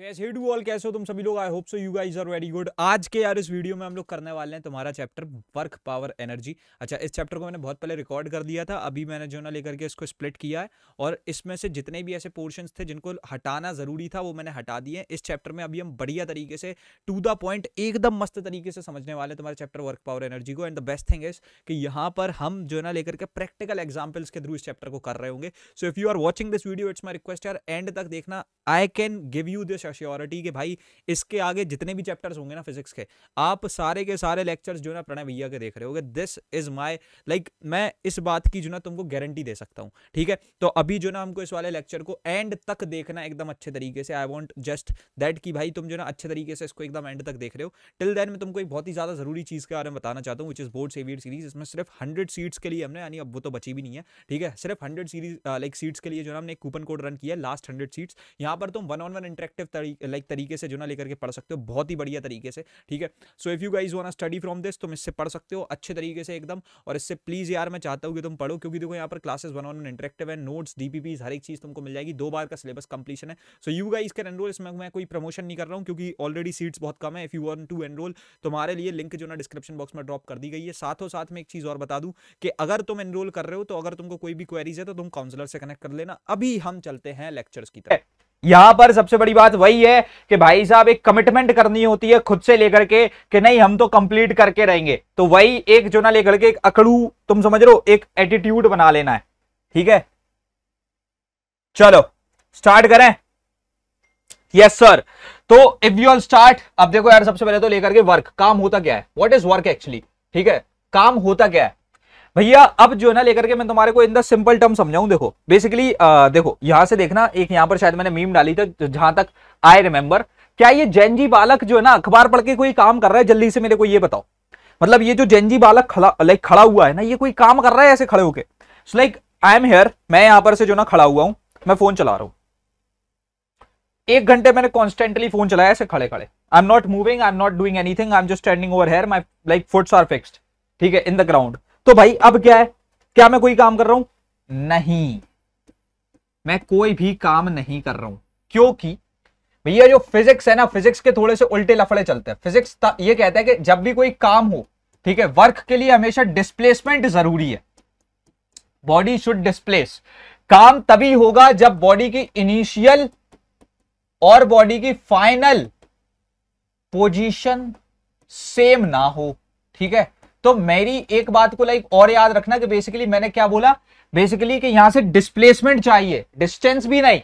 All कैसे हो तुम सभी लोग I hope so you guys are very good आज के यार इस वीडियो में हम लोग करने वाले हैं तुम्हारा चैप्टर वर्क पावर एनर्जी अच्छा इस चैप्टर को मैंने बहुत पहले रिकॉर्ड कर दिया था अभी मैंने जो ना लेकर के इसको स्प्लिट किया है और इसमें से जितने भी ऐसे पोर्शन थे जिनको हटाना ज़रूरी था वो मैंने हटा दिए इस चैप्टर में अभी हम बढ़िया तरीके से टू द पॉइंट एकदम मस्त तरीके से समझने वाले तुम्हारे चैप्टर वर्क पावर एनर्जी को and the best thing is कि यहाँ पर हम जो है ना लेकर के प्रैक्टिकल एग्जाम्पल्स के थ्रू इस चैप्टर को कर रहे होंगे so if you are watching this video it's my request यार एंड तक देखना I can give you this आदर्श अश्योरिटी के भाई इसके आगे जितने भी चैप्टर्स होंगे ना फिजिक्स के आप सारे के सारे लेक्चर्स जो ना प्रणय भैया के देख रहे हो दिस इज माई लाइक मैं इस बात की जो ना तुमको गारंटी दे सकता हूँ ठीक है तो अभी जो ना हमको इस वाले लेक्चर को एंड तक देखना एकदम अच्छे तरीके से आई वॉन्ट जस्ट दैट कि भाई तुम जो ना अच्छे तरीके से इसको एकदम एंड तक देख रहे हो टिल देन मैं तुमको एक बहुत ही ज़्यादा ज़रूरी चीज़ के बारे में बताना चाहता हूँ which is board saviour series इसमें सिर्फ हंड्रेड सीट्स के लिए हमने यानी अब वो तो बची भी नहीं है ठीक है सिर्फ हंड्रेड सीरीज लाइक सीट्स के लिए जो ना हमने कूपन कोड रन किया लास्ट हंड्रेड सीट्स यहाँ पर तुम one on one interactive like तरीके से जो ना लेकर के पढ़ सकते हो बहुत ही बढ़िया तरीके से ठीक है so if you guys wanna study from this तुम इससे पढ़ सकते हो अच्छे तरीके से एकदम और इससे प्लीज़ यार मैं चाहता हूँ कि तुम पढ़ो क्योंकि देखो यहाँ पर क्लासेस वन ऑन इंटरेक्टिव है नोट्स डी हर एक चीज़ तुमको मिल जाएगी दो बार का सिलेबस कंप्लीशन है so you guys can enroll इसमें मैं कोई प्रमोशन नहीं कर रहा हूँ क्योंकि ऑलरेडी सीट्स बहुत कम है if you want to enroll तुम्हारे लिए लिंक जो ना डिस्क्रिप्शन बॉक्स में ड्रॉप कर दी गई है साथों साथ में एक चीज़ और बता दूँ कि अगर तुम एनरोल कर रहे हो तो अगर तुमको कोई भी क्वेरीज है तो तुम काउंसलर से कनेक्ट कर लेना अभी हम चलते हैं लेक्चर्स की तरफ यहां पर सबसे बड़ी बात वही है कि भाई साहब एक कमिटमेंट करनी होती है खुद से लेकर के कि नहीं हम तो कंप्लीट करके रहेंगे तो वही एक जो ना लेकर के एक अकड़ू तुम समझ रहे हो एक एटीट्यूड बना लेना है ठीक है चलो स्टार्ट करें यस सर तो इफ यू ऑल स्टार्ट अब देखो यार सबसे पहले तो लेकर के वर्क काम होता क्या है वॉट इज वर्क एक्चुअली ठीक है काम होता क्या है भैया अब जो है ना लेकर के मैं तुम्हारे को इन द सिंपल टर्म समझाऊं देखो बेसिकली देखो यहां से देखना एक यहां पर शायद मैंने मीम डाली थी तो, तो जहां तक आई रिमेंबर क्या ये जैनजी बालक जो है ना अखबार पढ़ के कोई काम कर रहा है जल्दी से मेरे को ये बताओ मतलब ये जो जैनजी बालक खड़ा लाइक खड़ा हुआ है ना ये कोई काम कर रहा है ऐसे खड़े होके so like I am here मैं यहां पर से जो ना खड़ा हुआ हूं मैं फोन चला रहा हूं एक घंटे मैंने कॉन्स्टेंटली फोन चलाया ऐसे खड़े खड़े I am not moving I am not doing anything I am just standing over here my like foots are fixed ठीक है इन द ग्राउंड तो भाई अब क्या है क्या मैं कोई काम कर रहा हूं नहीं मैं कोई भी काम नहीं कर रहा हूं क्योंकि भैया जो फिजिक्स है ना फिजिक्स के थोड़े से उल्टे लफड़े चलते हैं फिजिक्स ये कहता है कि जब भी कोई काम हो ठीक है वर्क के लिए हमेशा डिस्प्लेसमेंट जरूरी है बॉडी शुड डिस्प्लेस काम तभी होगा जब बॉडी की इनिशियल और बॉडी की फाइनल पोजीशन सेम ना हो ठीक है तो मेरी एक बात को लाइक और याद रखना कि बेसिकली मैंने क्या बोला बेसिकली कि यहां से डिस्प्लेसमेंट चाहिए डिस्टेंस भी नहीं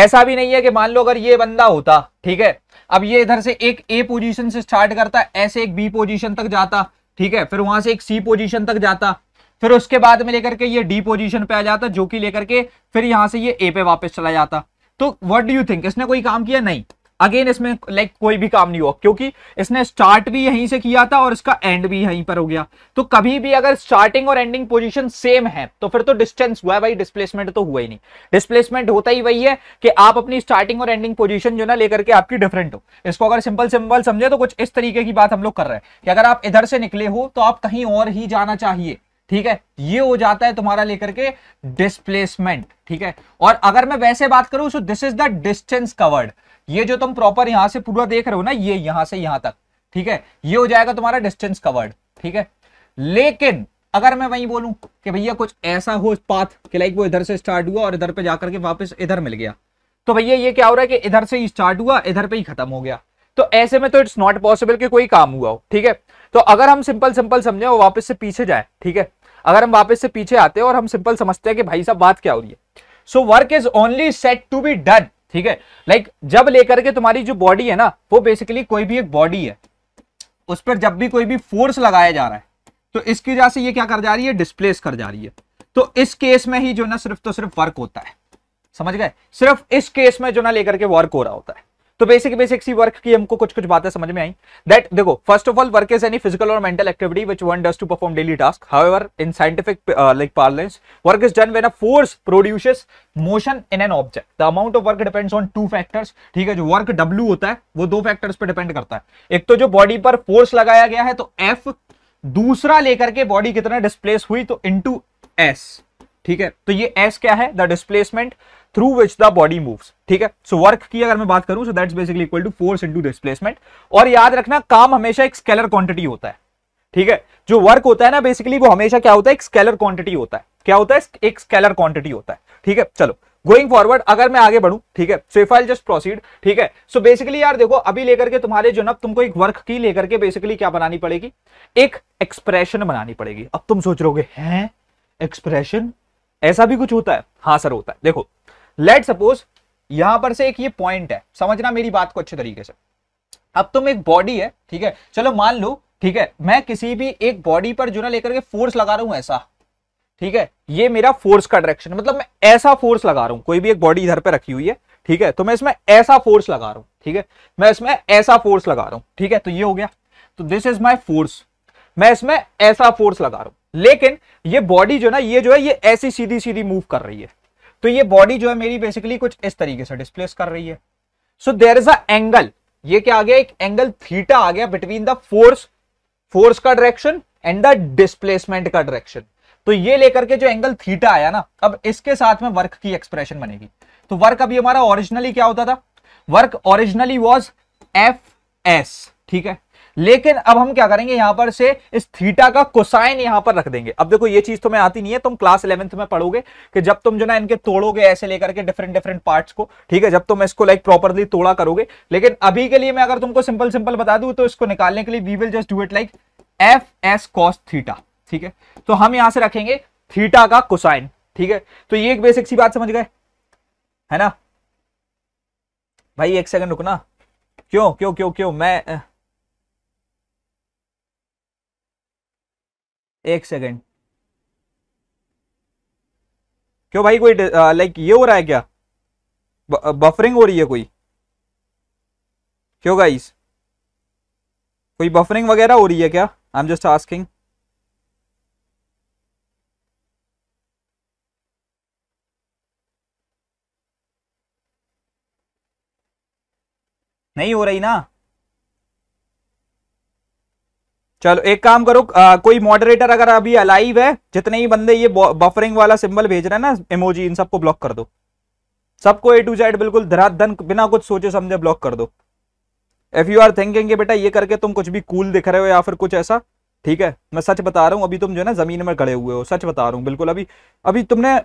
ऐसा भी नहीं है कि मान लो अगर ये बंदा होता ठीक है अब ये इधर से एक ए पोजीशन से स्टार्ट करता ऐसे एक बी पोजीशन तक जाता ठीक है फिर वहां से एक सी पोजीशन तक जाता फिर उसके बाद में लेकर के ये डी पोजीशन पे आ जाता जो कि लेकर के फिर यहां से ये ए पे वापस चला जाता तो वट डू यू थिंक इसने कोई काम किया नहीं अगेन इसमें लाइक कोई भी काम नहीं हुआ क्योंकि इसने स्टार्ट भी यहीं से किया था और इसका एंड भी यहीं पर हो गया तो कभी भी अगर स्टार्टिंग और एंडिंग पोजीशन सेम है तो फिर तो डिस्टेंस हुआ है भाई डिस्प्लेसमेंट तो हुआ ही नहीं डिस्प्लेसमेंट होता ही वही है कि आप अपनी स्टार्टिंग और एंडिंग पोजिशन जो ना लेकर के आपकी डिफरेंट हो इसको अगर सिंपल सिंपल समझे तो कुछ इस तरीके की बात हम लोग कर रहे हैं कि अगर आप इधर से निकले हो तो आप कहीं और ही जाना चाहिए ठीक है ये हो जाता है तुम्हारा लेकर के डिस्प्लेसमेंट ठीक है और अगर मैं वैसे बात करूं so this is the distance covered ये जो तुम प्रॉपर यहां से पूरा देख रहे हो ना ये यहां से यहां तक ठीक है ये हो जाएगा तुम्हारा डिस्टेंस कवर्ड ठीक है लेकिन अगर मैं वही बोलूं कि भैया कुछ ऐसा हो पाथ कि लाइक वो इधर से स्टार्ट हुआ और इधर पे जाकर के वापस इधर मिल गया तो भैया ये क्या हो रहा है कि इधर से ही स्टार्ट हुआ इधर पे ही खत्म हो गया तो ऐसे में तो इट्स नॉट पॉसिबल कि कोई काम हुआ हो ठीक है तो अगर हम सिंपल सिंपल समझे वो वापस से पीछे जाए ठीक है अगर हम वापस से पीछे आते हैं और हम सिंपल समझते हैं कि भाई साहब बात क्या हो रही है so work is only set to be done ठीक है लाइक जब लेकर के तुम्हारी जो बॉडी है ना वो बेसिकली कोई भी एक बॉडी है उस पर जब भी कोई भी फोर्स लगाया जा रहा है तो इसकी वजह से ये क्या कर जा रही है डिस्प्लेस कर जा रही है तो इस केस में ही जो ना सिर्फ तो सिर्फ वर्क होता है समझ गए सिर्फ इस केस में जो ना लेकर के वर्क हो रहा होता है तो बेसिक बेसिक सी वर्क की हमको कुछ कुछ बातें समझ में आई दैट देखो first of all work is any physical और mental activity which one does to perform daily task however in scientific like parlance work is done when a force produces motion in an object the amount of work depends on two factors ठीक है जो work W होता है वो दो factors पर depend करता है एक तो जो बॉडी पर फोर्स लगाया गया है तो एफ दूसरा लेकर के बॉडी कितना डिस्प्लेस हुई तो इन टू एस ठीक है तो ये एस क्या है the displacement through which the body moves ठीक है सो so, वर्क की अगर मैं बात करूं so that's basically equal to force into displacement और याद रखना काम हमेशा एक स्केलर क्वांटिटी होता है ठीक है जो वर्क होता है ना बेसिकली वो हमेशा क्या होता है एक स्केलर क्वांटिटी होता है क्या होता है एक स्केलर क्वांटिटी होता है ठीक है चलो गोइंग फॉरवर्ड अगर मैं आगे बढ़ू ठीक है so if I just proceed ठीक है सो so बेसिकली यार देखो अभी लेकर के तुम्हारे जो ना तुमको एक वर्क की लेकर के बेसिकली क्या बनानी पड़ेगी एक एक्सप्रेशन बनानी पड़ेगी अब तुम सोच रहे हो एक्सप्रेशन ऐसा भी कुछ होता है हाँ सर होता है देखो लेट सपोज यहां पर से एक ये पॉइंट है समझना मेरी बात को अच्छे तरीके से अब तुम एक बॉडी है ठीक है चलो मान लो ठीक है मैं किसी भी एक बॉडी पर जो ना लेकर के फोर्स लगा रहा हूं ऐसा ठीक है ये मेरा फोर्स का डायरेक्शन मतलब मैं ऐसा फोर्स लगा रहा हूं कोई भी एक बॉडी इधर पर रखी हुई है ठीक है तो मैं इसमें ऐसा फोर्स लगा रहा हूं ठीक है मैं इसमें ऐसा फोर्स लगा रहा हूं ठीक है तो ये हो गया तो दिस इज माई फोर्स मैं इसमें ऐसा फोर्स लगा रहा हूं लेकिन ये बॉडी जो ना ये जो है ये ऐसी सीधी सीधी मूव कर रही है तो ये बॉडी जो है मेरी बेसिकली कुछ इस तरीके से डिस्प्लेस कर रही है सो देर इज अ एंगल ये क्या आ गया एक एंगल थीटा आ गया बिटवीन द फोर्स फोर्स का डायरेक्शन एंड द डिस्प्लेसमेंट का डायरेक्शन तो ये लेकर के जो एंगल थीटा आया ना अब इसके साथ में वर्क की एक्सप्रेशन बनेगी तो वर्क अभी हमारा ओरिजिनली क्या होता था work originally was F S ठीक है लेकिन अब हम क्या करेंगे यहां पर से इस थीटा का कोसाइन यहां पर रख देंगे अब देखो ये चीज तुम्हें तो आती नहीं है तुम क्लास इलेवंथ में पढ़ोगे कि जब तुम जो ना इनके तोड़ोगे ऐसे लेकर के डिफरेंट डिफरेंट पार्ट्स को ठीक है जब तुम इसको लाइक प्रॉपरली तोड़ा करोगे लेकिन अभी के लिए मैं अगर तुमको सिंपल सिंपल बता दू तो इसको निकालने के लिए we will just do it like F S cos theta ठीक है तो हम यहां से रखेंगे थीटा का कोसाइन ठीक है तो ये एक बेसिक सी बात समझ गए है ना भाई एक सेकंड रुकना क्यों क्यों क्यों क्यों मैं एक सेकेंड क्यों भाई कोई लाइक ये हो रहा है क्या ब, बफरिंग हो रही है कोई क्यों गाइस कोई बफरिंग वगैरह हो रही है क्या आई एम जस्ट आस्किंग नहीं हो रही ना चलो एक काम करो आ, कोई मॉडरेटर अगर अभी अलाइव है जितने ही बंदे ये बफरिंग वाला सिंबल भेज रहे हैं ना इमोजी इन सबको ब्लॉक कर दो सबको ए टू जेड बिल्कुल धराधन बिना कुछ सोचे समझे ब्लॉक कर दो इफ यू आर थिंकिंग बेटा ये करके तुम कुछ भी कूल दिख रहे हो या फिर कुछ ऐसा ठीक है मैं सच बता रहा हूँ अभी तुम जो है ना जमीन में खड़े हुए हो सच बता रहा हूँ बिल्कुल अभी अभी तुमने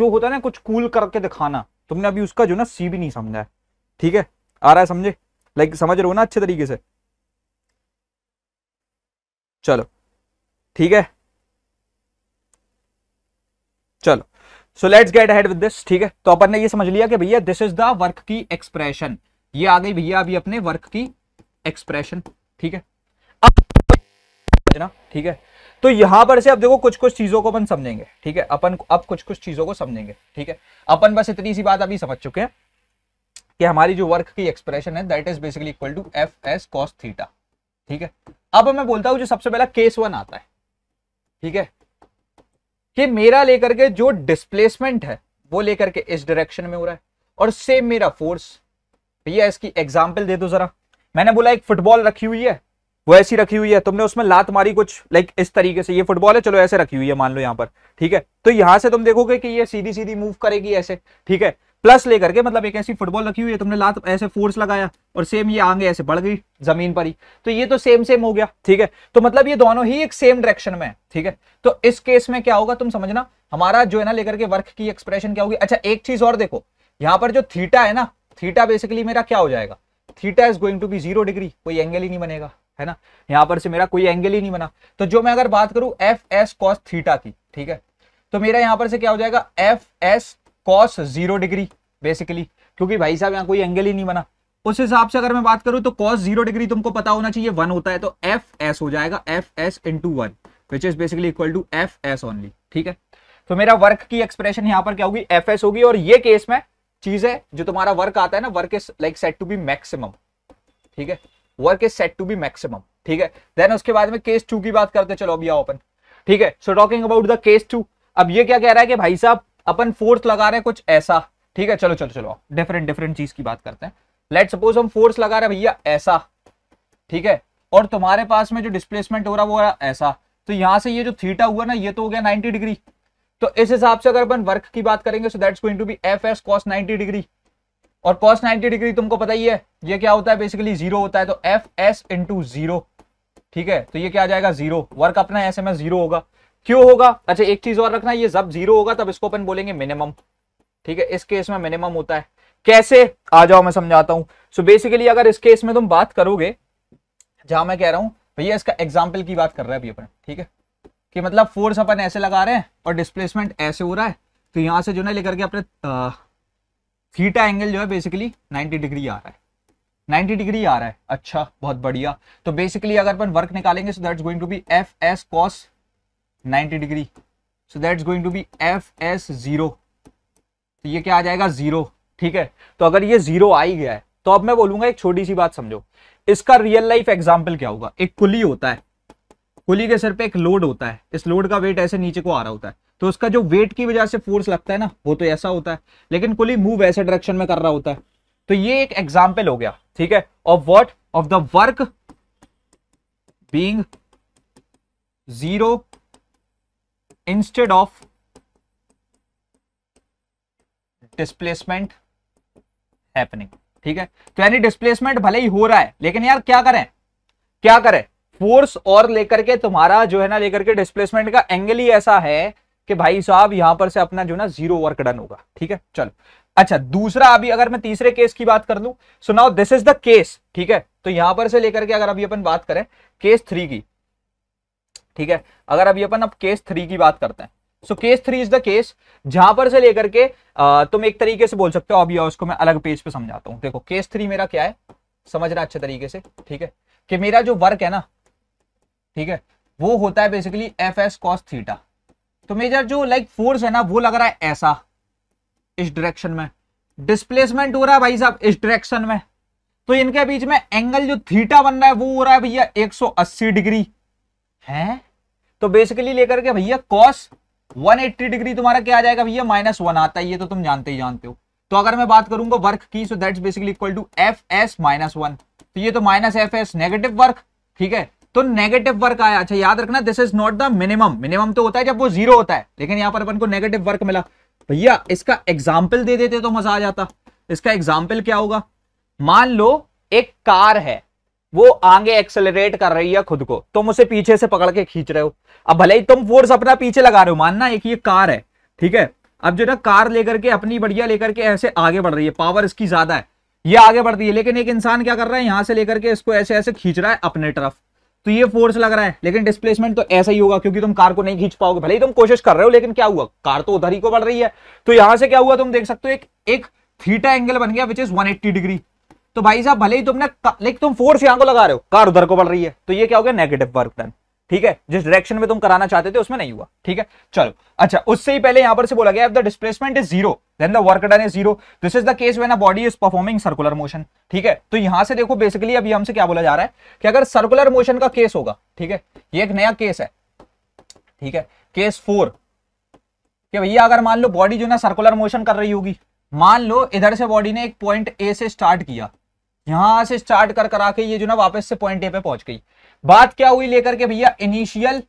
जो होता है ना कुछ कूल करके दिखाना तुमने अभी उसका जो ना सी भी नहीं समझा है ठीक है आ रहा है समझे लाइक समझ रहे हो ना अच्छे तरीके से चलो ठीक है चलो so let's get ahead with this ठीक है तो अपन ने ये समझ लिया कि भैया दिस इज द वर्क की एक्सप्रेशन ये आ गई भैया अभी अपने वर्क की एक्सप्रेशन ठीक है अब ठीक है तो यहां पर से अब देखो कुछ कुछ चीजों को अपन समझेंगे ठीक है अपन अब कुछ कुछ चीजों को समझेंगे ठीक है अपन बस इतनी सी बात अभी समझ चुके हैं कि हमारी जो वर्क की एक्सप्रेशन है that is basically equal to F S cos theta ठीक है अब मैं बोलता हूं जो सबसे पहला केस वन आता है ठीक है कि मेरा लेकर के जो डिस्प्लेसमेंट है वो लेकर के इस डायरेक्शन में हो रहा है और सेम मेरा फोर्स भैया इसकी एग्जाम्पल दे दो जरा मैंने बोला एक फुटबॉल रखी हुई है वो ऐसी रखी हुई है तुमने उसमें लात मारी कुछ लाइक इस तरीके से ये फुटबॉल है चलो ऐसे रखी हुई है मान लो यहां पर ठीक है तो यहां से तुम देखोगे कि ये सीधी सीधी मूव करेगी ऐसे ठीक है प्लस लेकर के मतलब एक ऐसी फुटबॉल रखी हुई है तुमने लात ऐसे फोर्स लगाया और सेम ये आगे ऐसे बढ़ गई जमीन पर ही तो ये तो सेम सेम हो गया ठीक है तो मतलब ये दोनों ही एक सेम डायरेक्शन में है ठीक है तो इस केस में क्या होगा तुम समझना हमारा जो है ना लेकर के वर्क की एक्सप्रेशन क्या होगी अच्छा एक चीज और देखो यहाँ पर जो थीटा है ना थीटा बेसिकली मेरा क्या हो जाएगा theta is going to be zero degree कोई एंगल ही नहीं बनेगा है ना यहाँ पर से मेरा कोई एंगल ही नहीं बना तो जो मैं अगर बात करूं एफ एस कॉस थीटा की ठीक है तो मेरा यहाँ पर से क्या हो जाएगा F S cos zero degree basically क्योंकि भाई साहब यहाँ कोई एंगल ही नहीं बना उस हिसाब से अगर मैं बात करूं तो कॉस जीरो डिग्री तुमको पता होना चाहिए वन होता है तो एफ एस हो जाएगा F S into one which is basically equal to F S only ठीक है तो मेरा वर्क की एक्सप्रेशन यहाँ पर क्या होगी एफ एस होगी और ये केस में चीज है जो तुम्हारा वर्क आता है ना work is like set to be maximum ठीक है work is set to be maximum ठीक है देन उसके बाद में केस टू की बात करते चलो अभी ओपन ठीक है so talking about the case two अब ये क्या कह रहा है कि भाई साहब अपन फोर्स लगा रहे हैं कुछ ऐसा ठीक है चलो चलो चलो डिफरेंट डिफरेंट चीज की बात करते हैं लेट सपोज हम फोर्स लगा रहे हैं भैया ऐसा ठीक है और तुम्हारे पास में जो डिस्प्लेसमेंट हो रहा वो रहा ऐसा तो यहां से ये जो थीटा हुआ ना ये तो हो गया 90 डिग्री तो इस हिसाब से अगर अपन वर्क की बात करेंगे so that's going to be F S cos ninety degree और कॉस 90 डिग्री तुमको पता ही है ये क्या होता है बेसिकली जीरो होता है तो एफ एस इंटू जीरो ठीक है तो ये क्या आ जाएगा जीरो वर्क अपना ऐसे में जीरो होगा क्यों होगा अच्छा एक चीज और रखना ये जब जीरो होगा तब इसको अपन बोलेंगे मिनिमम ठीक है इस केस में मिनिमम होता है कैसे आ जाओ मैं समझाता हूं सो so बेसिकली अगर इस केस में तुम बात करोगे जहां मैं कह रहा हूं भैया इसका एग्जाम्पल की बात कर रहे हैं अभी अपन ठीक है कि मतलब फोर्स अपन ऐसे लगा रहे हैं और डिस्प्लेसमेंट ऐसे हो रहा है तो यहां से जो ना लेकर के अपने थीटा एंगल जो है बेसिकली नाइनटी डिग्री आ रहा है 90 डिग्री आ रहा है अच्छा बहुत बढ़िया तो बेसिकली अगर अपन वर्क निकालेंगे so that's going to be F S cos 90 degree so that's going to be F S zero तो ये क्या आ जाएगा जीरो ठीक है तो अगर ये जीरो आ ही गया है तो अब मैं बोलूंगा एक छोटी सी बात समझो इसका रियल लाइफ एग्जाम्पल क्या होगा एक कुली होता है कुली के सर पे एक लोड होता है इस लोड का वेट ऐसे नीचे को आ रहा होता है तो उसका जो वेट की वजह से फोर्स लगता है ना वो तो ऐसा होता है लेकिन कुली मूव ऐसे डायरेक्शन में कर रहा होता है तो ये एक एग्जाम्पल हो गया ठीक है of what of the work being zero instead of displacement happening ठीक है तो यानी डिस्प्लेसमेंट भले ही हो रहा है लेकिन यार क्या करें क्या करें फोर्स और लेकर के तुम्हारा जो है ना लेकर के डिस्प्लेसमेंट का एंगल ही ऐसा है कि भाई साहब यहां पर से अपना जो ना जीरो वर्क डन होगा ठीक है चलो अच्छा दूसरा अभी अगर मैं तीसरे केस की बात कर लू सुनाओ दिस इज द केस ठीक है तो यहां पर से लेकर के अगर अभी अपन बात करें केस थ्री की ठीक है अगर अभी अपन अब केस थ्री की बात करते हैं so case three is the case जहां पर से लेकर के तुम एक तरीके से बोल सकते हो अभी उसको मैं अलग पेज पे समझाता हूँ देखो केस थ्री मेरा क्या है समझना अच्छे तरीके से ठीक है कि मेरा जो वर्क है ना ठीक है वो होता है basically F S cos theta तो मेजर जो लाइक like, फोर्स है ना वो लग रहा है ऐसा इस डायरेक्शन में डिस्प्लेसमेंट हो रहा है भाई साहब इस डायरेक्शन में तो इनके बीच में एंगल जो थीटा बन रहा है वो हो रहा है भैया 180 डिग्री है तो बेसिकली लेकर के भैया कॉस 180 डिग्री तुम्हारा क्या आ जाएगा भैया माइनस वन आता है ये तो तुम जानते ही जानते हो तो अगर मैं बात करूंगा वर्क की so that's basically equal to F S minus one तो ये तो minus F S negative work ठीक है तो नेगेटिव वर्क आया अच्छा याद रखना this is not the minimum minimum तो होता है जब वो जीरो होता है लेकिन यहां पर अपन को नेगेटिव वर्क मिला भैया इसका एग्जाम्पल दे देते तो मजा आ जाता इसका एग्जाम्पल क्या होगा मान लो एक कार है वो आगे एक्सेलरेट कर रही है खुद को तुम उसे पीछे से पकड़ के खींच रहे हो अब भले ही तुम फोर्स अपना पीछे लगा रहे हो मानना एक ये कार है ठीक है अब जो ना कार लेकर के अपनी बढ़िया लेकर के ऐसे आगे बढ़ रही है पावर इसकी ज्यादा है ये आगे बढ़ रही है लेकिन एक इंसान क्या कर रहा है यहां से लेकर के इसको ऐसे ऐसे खींच रहा है अपने तरफ तो ये फोर्स लग रहा है लेकिन डिस्प्लेसमेंट तो ऐसा ही होगा क्योंकि तुम कार को नहीं खींच पाओगे भले ही तुम कोशिश कर रहे हो लेकिन क्या हुआ कार तो उधर ही को बढ़ रही है तो यहां से क्या हुआ तुम देख सकते हो एक एक थीटा एंगल बन गया विच इज 180 डिग्री तो भाई साहब भले ही तुमने लाइक तुम फोर्स यहां को लगा रहे हो कार उधर को बढ़ रही है तो ये क्या हो गया नेगेटिव वर्क डन ठीक है जिस डायरेक्शन में तुम कराना चाहते थे उसमें नहीं हुआ ठीक है चलो अच्छा उससे ही पहले यहां पर से बोला गया the displacement is zero then the work done is zero this is the case when a body is performing circular motion ठीक है तो यहां से देखो बेसिकली अभी हमसे क्या बोला जा रहा है कि अगर सर्कुलर मोशन का केस होगा ठीक है ये एक नया केस है ठीक है केस फोर कि भैया अगर मान लो बॉडी जो ना सर्कुलर मोशन कर रही होगी मान लो इधर से बॉडी ने एक पॉइंट ए से स्टार्ट किया यहां से स्टार्ट कर करा के ये जो ना वापस से पॉइंट ए पे पहुंच गई बात क्या हुई लेकर के भैया initial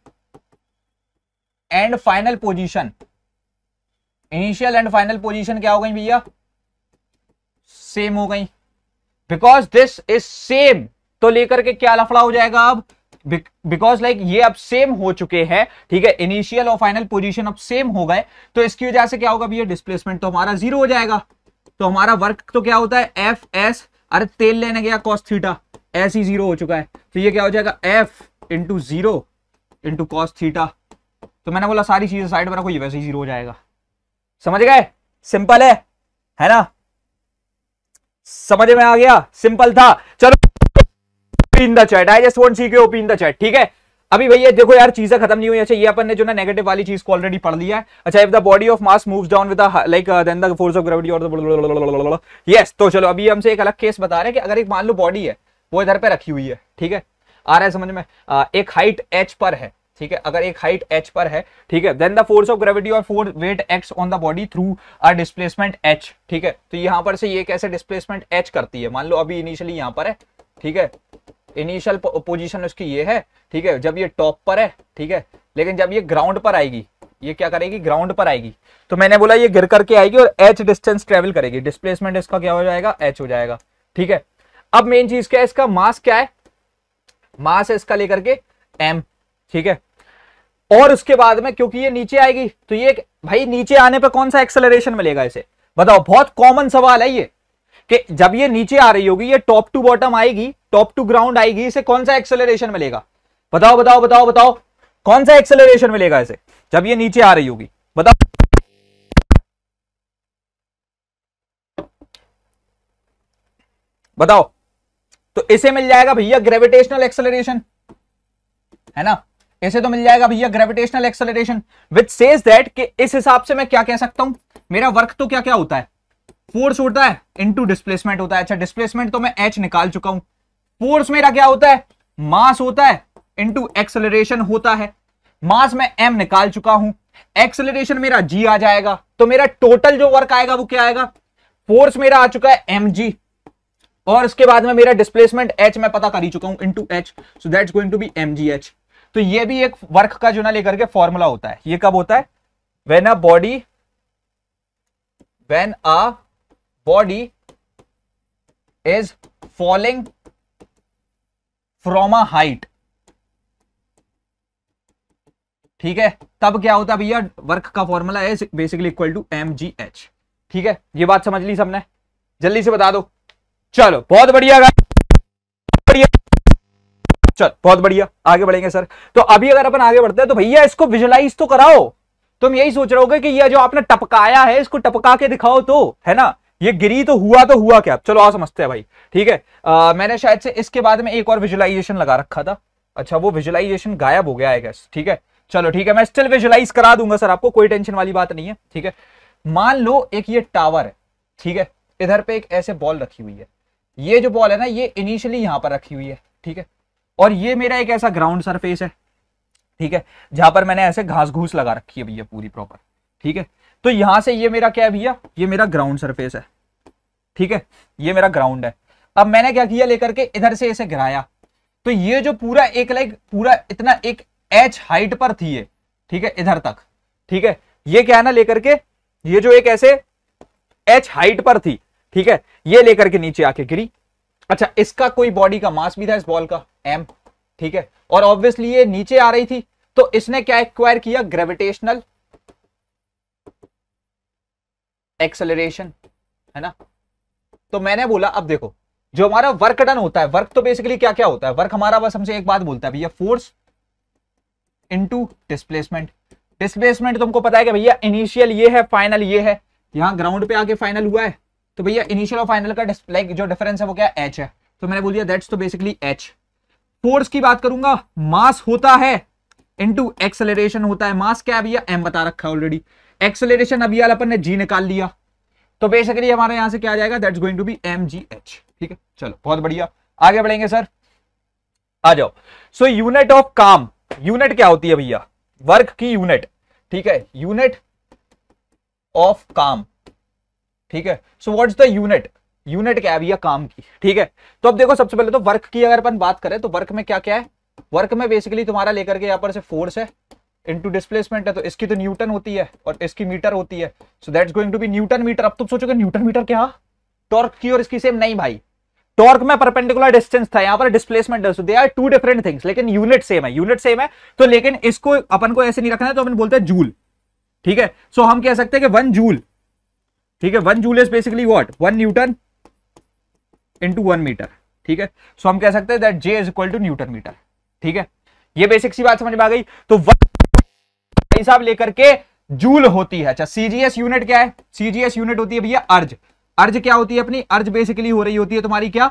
and final position initial and final position क्या हो गई भैया सेम हो गई बिकॉज दिस इज सेम तो लेकर के क्या लफड़ा हो जाएगा अब बिकॉज लाइक like, ये अब सेम हो चुके हैं ठीक है इनिशियल और फाइनल पोजीशन अब सेम हो गए तो इसकी वजह से क्या होगा भैया डिस्प्लेसमेंट तो हमारा जीरो हो जाएगा तो हमारा वर्क तो क्या होता है एफ एस अरे तेल लेने गया कॉस थीटा एस ही जीरो हो चुका है तो ये क्या हो जाएगा F into zero into cos theta तो मैंने बोला सारी चीजें साइड में रखो ये वैसे ही जीरो हो जाएगा समझ गए सिंपल है है ना समझ में आ गया सिंपल था चलो in the chat I just want सी के ओपी इन द चैट ठीक है अभी भैया देखो यार चीजें खत्म नहीं हुई अच्छा ये अपन ने जो ना नेगेटिव वाली चीज को ऑलरेडी पढ़ लिया है अच्छा if the body of mass moves down with like then the force of gravity और यस तो चलो अभी हमसे एक अलग केस बता रहे हैं कि अगर एक मान लो बॉडी है वो इधर पे रखी हुई है ठीक है आ रहा है समझ में आ, एक हाइट एच पर है ठीक है अगर एक हाइट एच पर है ठीक है then the force of gravity और for weight acts on the body through a displacement H ठीक है तो यहां पर से ये कैसे डिस्प्लेसमेंट एच करती है मान लो अभी इनिशियली यहां पर है ठीक है इनिशियल पोजिशन उसकी ये है ठीक है जब ये टॉप पर है ठीक है लेकिन जब ये ग्राउंड पर आएगी ये क्या करेगी ग्राउंड पर आएगी तो मैंने बोला ये गिर करके आएगी और एच डिस्टेंस ट्रेवल करेगी डिस्प्लेसमेंट इसका क्या हो जाएगा एच हो जाएगा ठीक है अब मेन चीज क्या है इसका मास क्या है मास है इसका लेकर के एम ठीक है और उसके बाद में क्योंकि ये नीचे आएगी तो ये भाई नीचे आने पर कौन सा एक्सेलरेशन मिलेगा इसे बताओ बहुत कॉमन सवाल है ये कि जब ये नीचे आ रही होगी ये टॉप टू बॉटम आएगी टॉप टू ग्राउंड आएगी इसे कौन सा एक्सेलरेशन मिलेगा बताओ बताओ बताओ बताओ कौन सा एक्सेलरेशन मिलेगा इसे जब ये नीचे आ रही होगी बताओ बताओ तो इसे मिल जाएगा भैया ग्रेविटेशनल एक्सेलरेशन है ना इसे तो मिल जाएगा भैया gravitational acceleration which says that कि इस हिसाब से मैं क्या कह सकता हूं मेरा वर्क तो क्या क्या होता है फोर्स होता है इनटू डिस्प्लेसमेंट होता है अच्छा डिस्प्लेसमेंट तो मैं एच निकाल चुका हूं फोर्स मेरा क्या होता है मास होता है इंटू एक्सलरेशन होता है मास में एम निकाल चुका हूं एक्सलरेशन मेरा जी आ जाएगा तो मेरा टोटल जो वर्क आएगा वो क्या आएगा फोर्स मेरा आ चुका है एम जी और उसके बाद में मेरा डिस्प्लेसमेंट एच मैं पता कर ही चुका हूं into H so that's going to be M G H तो ये भी एक वर्क का जो ना लेकर के फॉर्मूला होता है ये कब होता है when a body when a body is falling from a height ठीक है तब क्या होता है भैया वर्क का फॉर्मूला है basically equal to M ji H ठीक है ये बात समझ ली सबने जल्दी से बता दो चलो बहुत बढ़िया बढ़िया चल बहुत बढ़िया आगे बढ़ेंगे सर तो अभी अगर अपन आगे बढ़ते हैं तो भैया इसको विजुलाइज तो कराओ तुम यही सोच रहे हो कि यह जो आपने टपकाया है इसको टपका के दिखाओ तो है ना ये गिरी तो हुआ तो हुआ क्या चलो आओ समझते हैं भाई ठीक है आ, मैंने शायद से इसके बाद में एक और विजुलाइजेशन लगा रखा था अच्छा वो विजुलाइजेशन गायब हो गया है ठीक है चलो ठीक है मैं स्टिल विजुलाइज करा दूंगा सर आपको कोई टेंशन वाली बात नहीं है ठीक है मान लो एक ये टावर है ठीक है इधर पे एक ऐसे बॉल रखी हुई है ये जो बॉल है ना ये इनिशियली यहाँ पर रखी हुई है ठीक है और ये मेरा एक ऐसा ग्राउंड सरफेस है ठीक है जहां पर मैंने ऐसे घास घूस लगा रखी है भैया पूरी प्रॉपर ठीक है तो यहां से ये मेरा क्या है भैया ये मेरा ग्राउंड सरफेस है ठीक है ये मेरा ग्राउंड है अब मैंने क्या किया लेकर के इधर से इसे गिराया तो ये जो पूरा एक लाइक पूरा इतना एक एच हाइट पर थी ये ठीक है इधर तक ठीक है ये क्या है ना लेकर के ये जो एक ऐसे एच हाइट पर थी ठीक है ये लेकर के नीचे आके गिरी अच्छा इसका कोई बॉडी का मास भी था इस बॉल का एम ठीक है और ऑब्वियसली ये नीचे आ रही थी तो इसने क्या एक्वायर किया ग्रेविटेशनल एक्सेलरेशन है ना तो मैंने बोला अब देखो जो हमारा वर्क डन होता है वर्क तो बेसिकली क्या क्या होता है वर्क हमारा बस हमसे एक बात बोलता है भैया फोर्स इंटू डिस्प्लेसमेंट डिस्प्लेसमेंट तुमको पता है कि भैया इनिशियल ये है फाइनल ये है यहाँ ग्राउंड पे आके फाइनल हुआ है तो भैया इनिशियल और फाइनल का लाइक जो डिफरेंस है वो क्या एच है तो मैंने बोल दिया दैट्स तो बेसिकली एच फोर्स की बात करूंगा मास होता है इनटू एक्सेलरेशन होता है मास क्या है भैया एम बता रखा है ऑलरेडी एक्सेलरेशन अभी अपन ने जी निकाल लिया तो बेसिकली हमारे यहां से क्या आ जाएगा that's going to be M G H ठीक है चलो बहुत बढ़िया आगे बढ़ेंगे सर आ जाओ सो यूनिट ऑफ काम यूनिट क्या होती है भैया वर्क की यूनिट ठीक है यूनिट ऑफ काम ठीक है so what's the unit unit क्या है भैया काम की ठीक है तो अब देखो सबसे पहले तो वर्क की अगर अपन बात करें तो वर्क में क्या क्या है वर्क में बेसिकली तुम्हारा लेकर के यहां पर से फोर्स है इनटू डिस्प्लेसमेंट है तो इसकी तो न्यूटन होती है और इसकी मीटर होती है so that's going to be newton metre अब तुम सोचोगे न्यूटन मीटर क्या टॉर्क की और इसकी सेम नहीं भाई टॉर्क में परपेंडिकुलर डिस्टेंस था यहाँ पर displacement they are two different things लेकिन यूनिट सेम है यूनिट सेम है तो लेकिन इसको अपन को ऐसे नहीं रखना है तो अपन बोलते हैं जूल ठीक है सो so, हम कह सकते हैं कि वन जूल ठीक है one joule is basically what one newton into one metre ठीक है सो so, हम कह सकते हैं that J is equal to newton metre ठीक है ये बेसिक सी बात समझ में आ गई तो वन हिसाब लेकर के जूल होती है अच्छा सीजीएस यूनिट क्या है सीजीएस यूनिट होती है भैया अर्ज अर्ज क्या होती है अपनी अर्ज बेसिकली हो रही होती है तुम्हारी क्या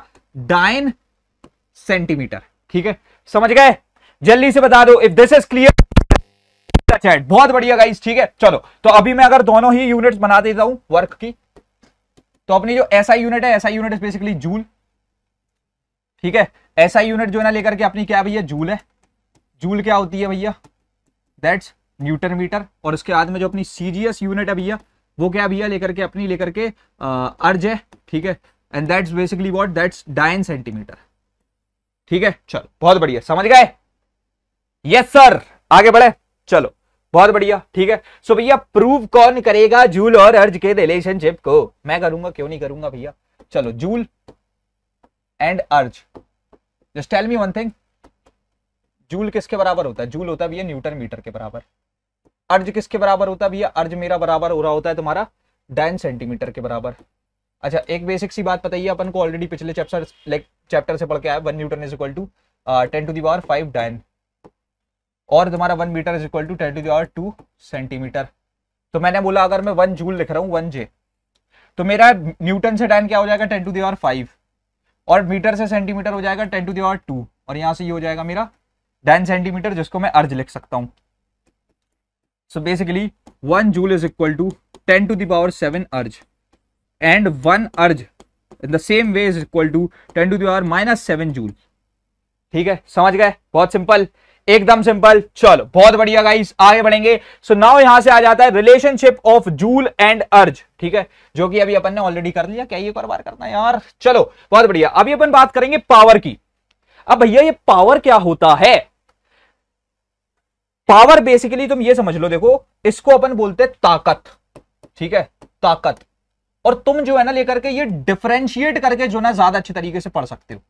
डाइन सेंटीमीटर ठीक है समझ गए जल्दी से बता दो if this is clear chat बहुत बढ़िया गाइस ठीक है चलो तो अभी मैं अगर दोनों ही यूनिट्स बना देता हूं वर्क की तो अपनी जो ऐसा यूनिट है ऐसा यूनिट बेसिकली जूल ठीक है ऐसा यूनिट जो है ना लेकर के अपनी क्या भैया जूल है जूल क्या होती है भैया दैट्स न्यूटन मीटर और उसके बाद में जो अपनी सीजीएस यूनिट है भैया वो क्या भैया लेकर के अपनी लेकर के अर्ज है ठीक है and that's basically what that's dyne centimetre ठीक है चलो बहुत बढ़िया समझ गए यस सर आगे बढ़े चलो बहुत बढ़िया ठीक है सो भैया प्रूव कौन करेगा जूल और अर्ज के रिलेशनशिप को मैं करूंगा क्यों नहीं करूंगा भैया चलो joule and erg just tell me one thing joule किसके बराबर होता है जूल होता है भैया न्यूटन मीटर के बराबर अर्ज किसके बराबर होता है भैया अर्ज मेरा बराबर हो रहा होता है तुम्हारा डेन सेंटीमीटर के बराबर अच्छा एक बेसिक सी बात बताइए अपन को ऑलरेडी पिछले चैप्टर लाइक चैप्टर से पढ़ के आया one newton is equal to ten to the power five dyne और तुम्हारा one metre is equal to ten to the power two centimetre तो मैंने बोला अगर मैं वन जूल लिख रहा हूँ वन जे तो मेरा न्यूटन से डाइन क्या हो जाएगा टेन टू दावर फाइव और मीटर से सेंटीमीटर हो जाएगा टेन टू दावर टू और यहाँ से ये हो जाएगा मेरा डाइन सेंटीमीटर जिसको मैं अर्ज लिख सकता हूँ so basically one joule is equal to ten to the power seven अर्ज एंड वन अर्ज in the same way is equal to ten to the power minus seven joule ठीक है समझ गए बहुत सिंपल एकदम सिंपल चलो बहुत बढ़िया गाइस आगे बढ़ेंगे सो so नाउ यहां से आ जाता है रिलेशनशिप ऑफ जूल एंड अर्ज ठीक है जो कि अभी अपन ने ऑलरेडी कर लिया क्या ये एक बार करना है यार चलो बहुत बढ़िया अभी अपन बात करेंगे पावर की अब भैया ये पावर क्या होता है पावर बेसिकली तुम ये समझ लो देखो इसको अपन बोलते हैं ताकत ठीक है ताकत और तुम जो है ना लेकर के ये डिफ्रेंशिएट करके जो ना ज्यादा अच्छे तरीके से पढ़ सकते हो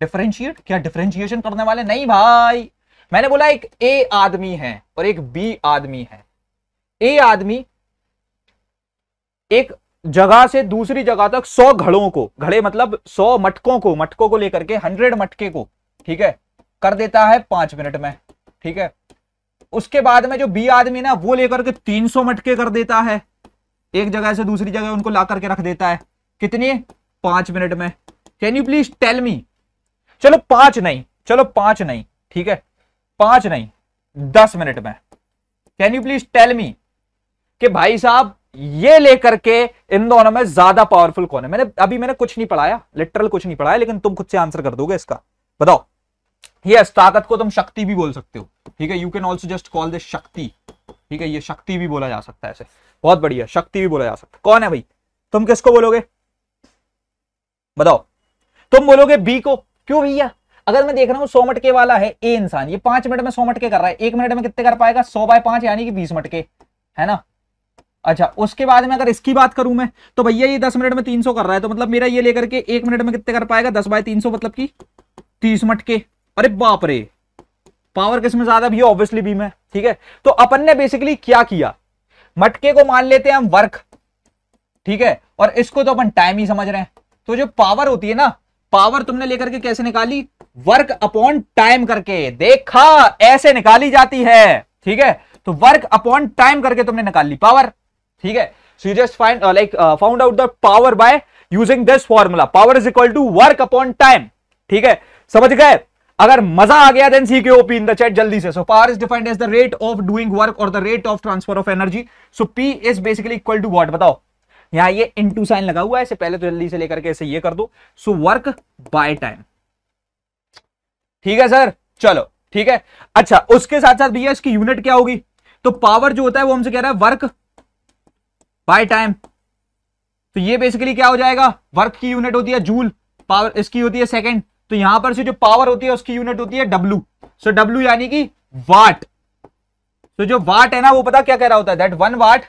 डिफरेंशिएट क्या डिफरेंशिएशन करने वाले नहीं भाई मैंने बोला एक ए आदमी है और एक बी आदमी है ए आदमी एक जगह से दूसरी जगह तक सौ घड़ों को घड़े मतलब सौ मटकों को मटकों को लेकर के हंड्रेड मटके को ठीक है कर देता है पांच मिनट में ठीक है उसके बाद में जो बी आदमी ना वो लेकर के 300 मटके कर देता है एक जगह से दूसरी जगह उनको ला करके रख देता है कितनी पांच मिनट में can you please tell me चलो पांच नहीं चलो पांच नहीं ठीक है पांच नहीं दस मिनट में can you please tell me कि भाई साहब ये लेकर के इन दोनों में ज्यादा पावरफुल कौन है मैंने अभी मैंने कुछ नहीं पढ़ाया लिटरल कुछ नहीं पढ़ाया लेकिन तुम खुद से आंसर कर दोगे इसका बताओ यस ताकत को तुम शक्ति भी बोल सकते हो ठीक है you can also just call this शक्ति ठीक है ये शक्ति भी बोला जा सकता है ऐसे बहुत बढ़िया शक्ति भी बोला जा सकता है कौन है भाई तुम किसको बोलोगे बताओ तुम बोलोगे बी को क्यों भैया अगर मैं देख रहा हूं सौ मटके वाला है ए इंसान ये पांच मिनट में सौ मटके कर रहा है एक मिनट में कितने कर पाएगा सौ बाय पांच यानी कि बीस मटके है ना अच्छा उसके बाद में अगर इसकी बात करूं मैं तो भैया ये दस मिनट में तीन सौ कर रहा है तो मतलब मेरा ये लेकर के एक मिनट में कितने कर पाएगा दस बाय तीन सौ मतलब की तीस मटके अरे बाप रे पावर किसमें ज्यादा भी ऑब्वियसली बीम है ठीक है तो अपन ने बेसिकली क्या किया मटके को मान लेते हैं हम वर्क ठीक है और इसको तो अपन टाइम ही समझ रहे हैं तो जो पावर होती है ना पावर तुमने लेकर के कैसे निकाली वर्क अपॉन टाइम करके देखा ऐसे निकाली जाती है ठीक है तो वर्क अपॉन टाइम करके तुमने निकाल ली पावर ठीक है so you just find like found out the power by using this formula power is equal to work upon time ठीक है समझ गए अगर मजा आ गया देन सी के ओपी इन द चैट जल्दी से so power is defined as the rate of doing work और the rate of transfer of energy so P is basically equal to what बताओ यहां ये इनटू साइन लगा हुआ है इसे पहले तो जल्दी से लेकर के इसे ये कर दो सो वर्क बाय टाइम ठीक है सर चलो ठीक है अच्छा उसके साथ साथ भैया इसकी यूनिट क्या होगी तो पावर जो होता है वो हमसे कह रहा है वर्क बाय टाइम तो ये बेसिकली क्या हो जाएगा वर्क की यूनिट होती है जूल पावर इसकी होती है सेकेंड तो यहां पर से जो पावर होती है उसकी यूनिट होती है डब्ल्यू सो डब्ल्यू यानी कि वाट तो जो वाट है ना वो पता क्या कह रहा होता है that one watt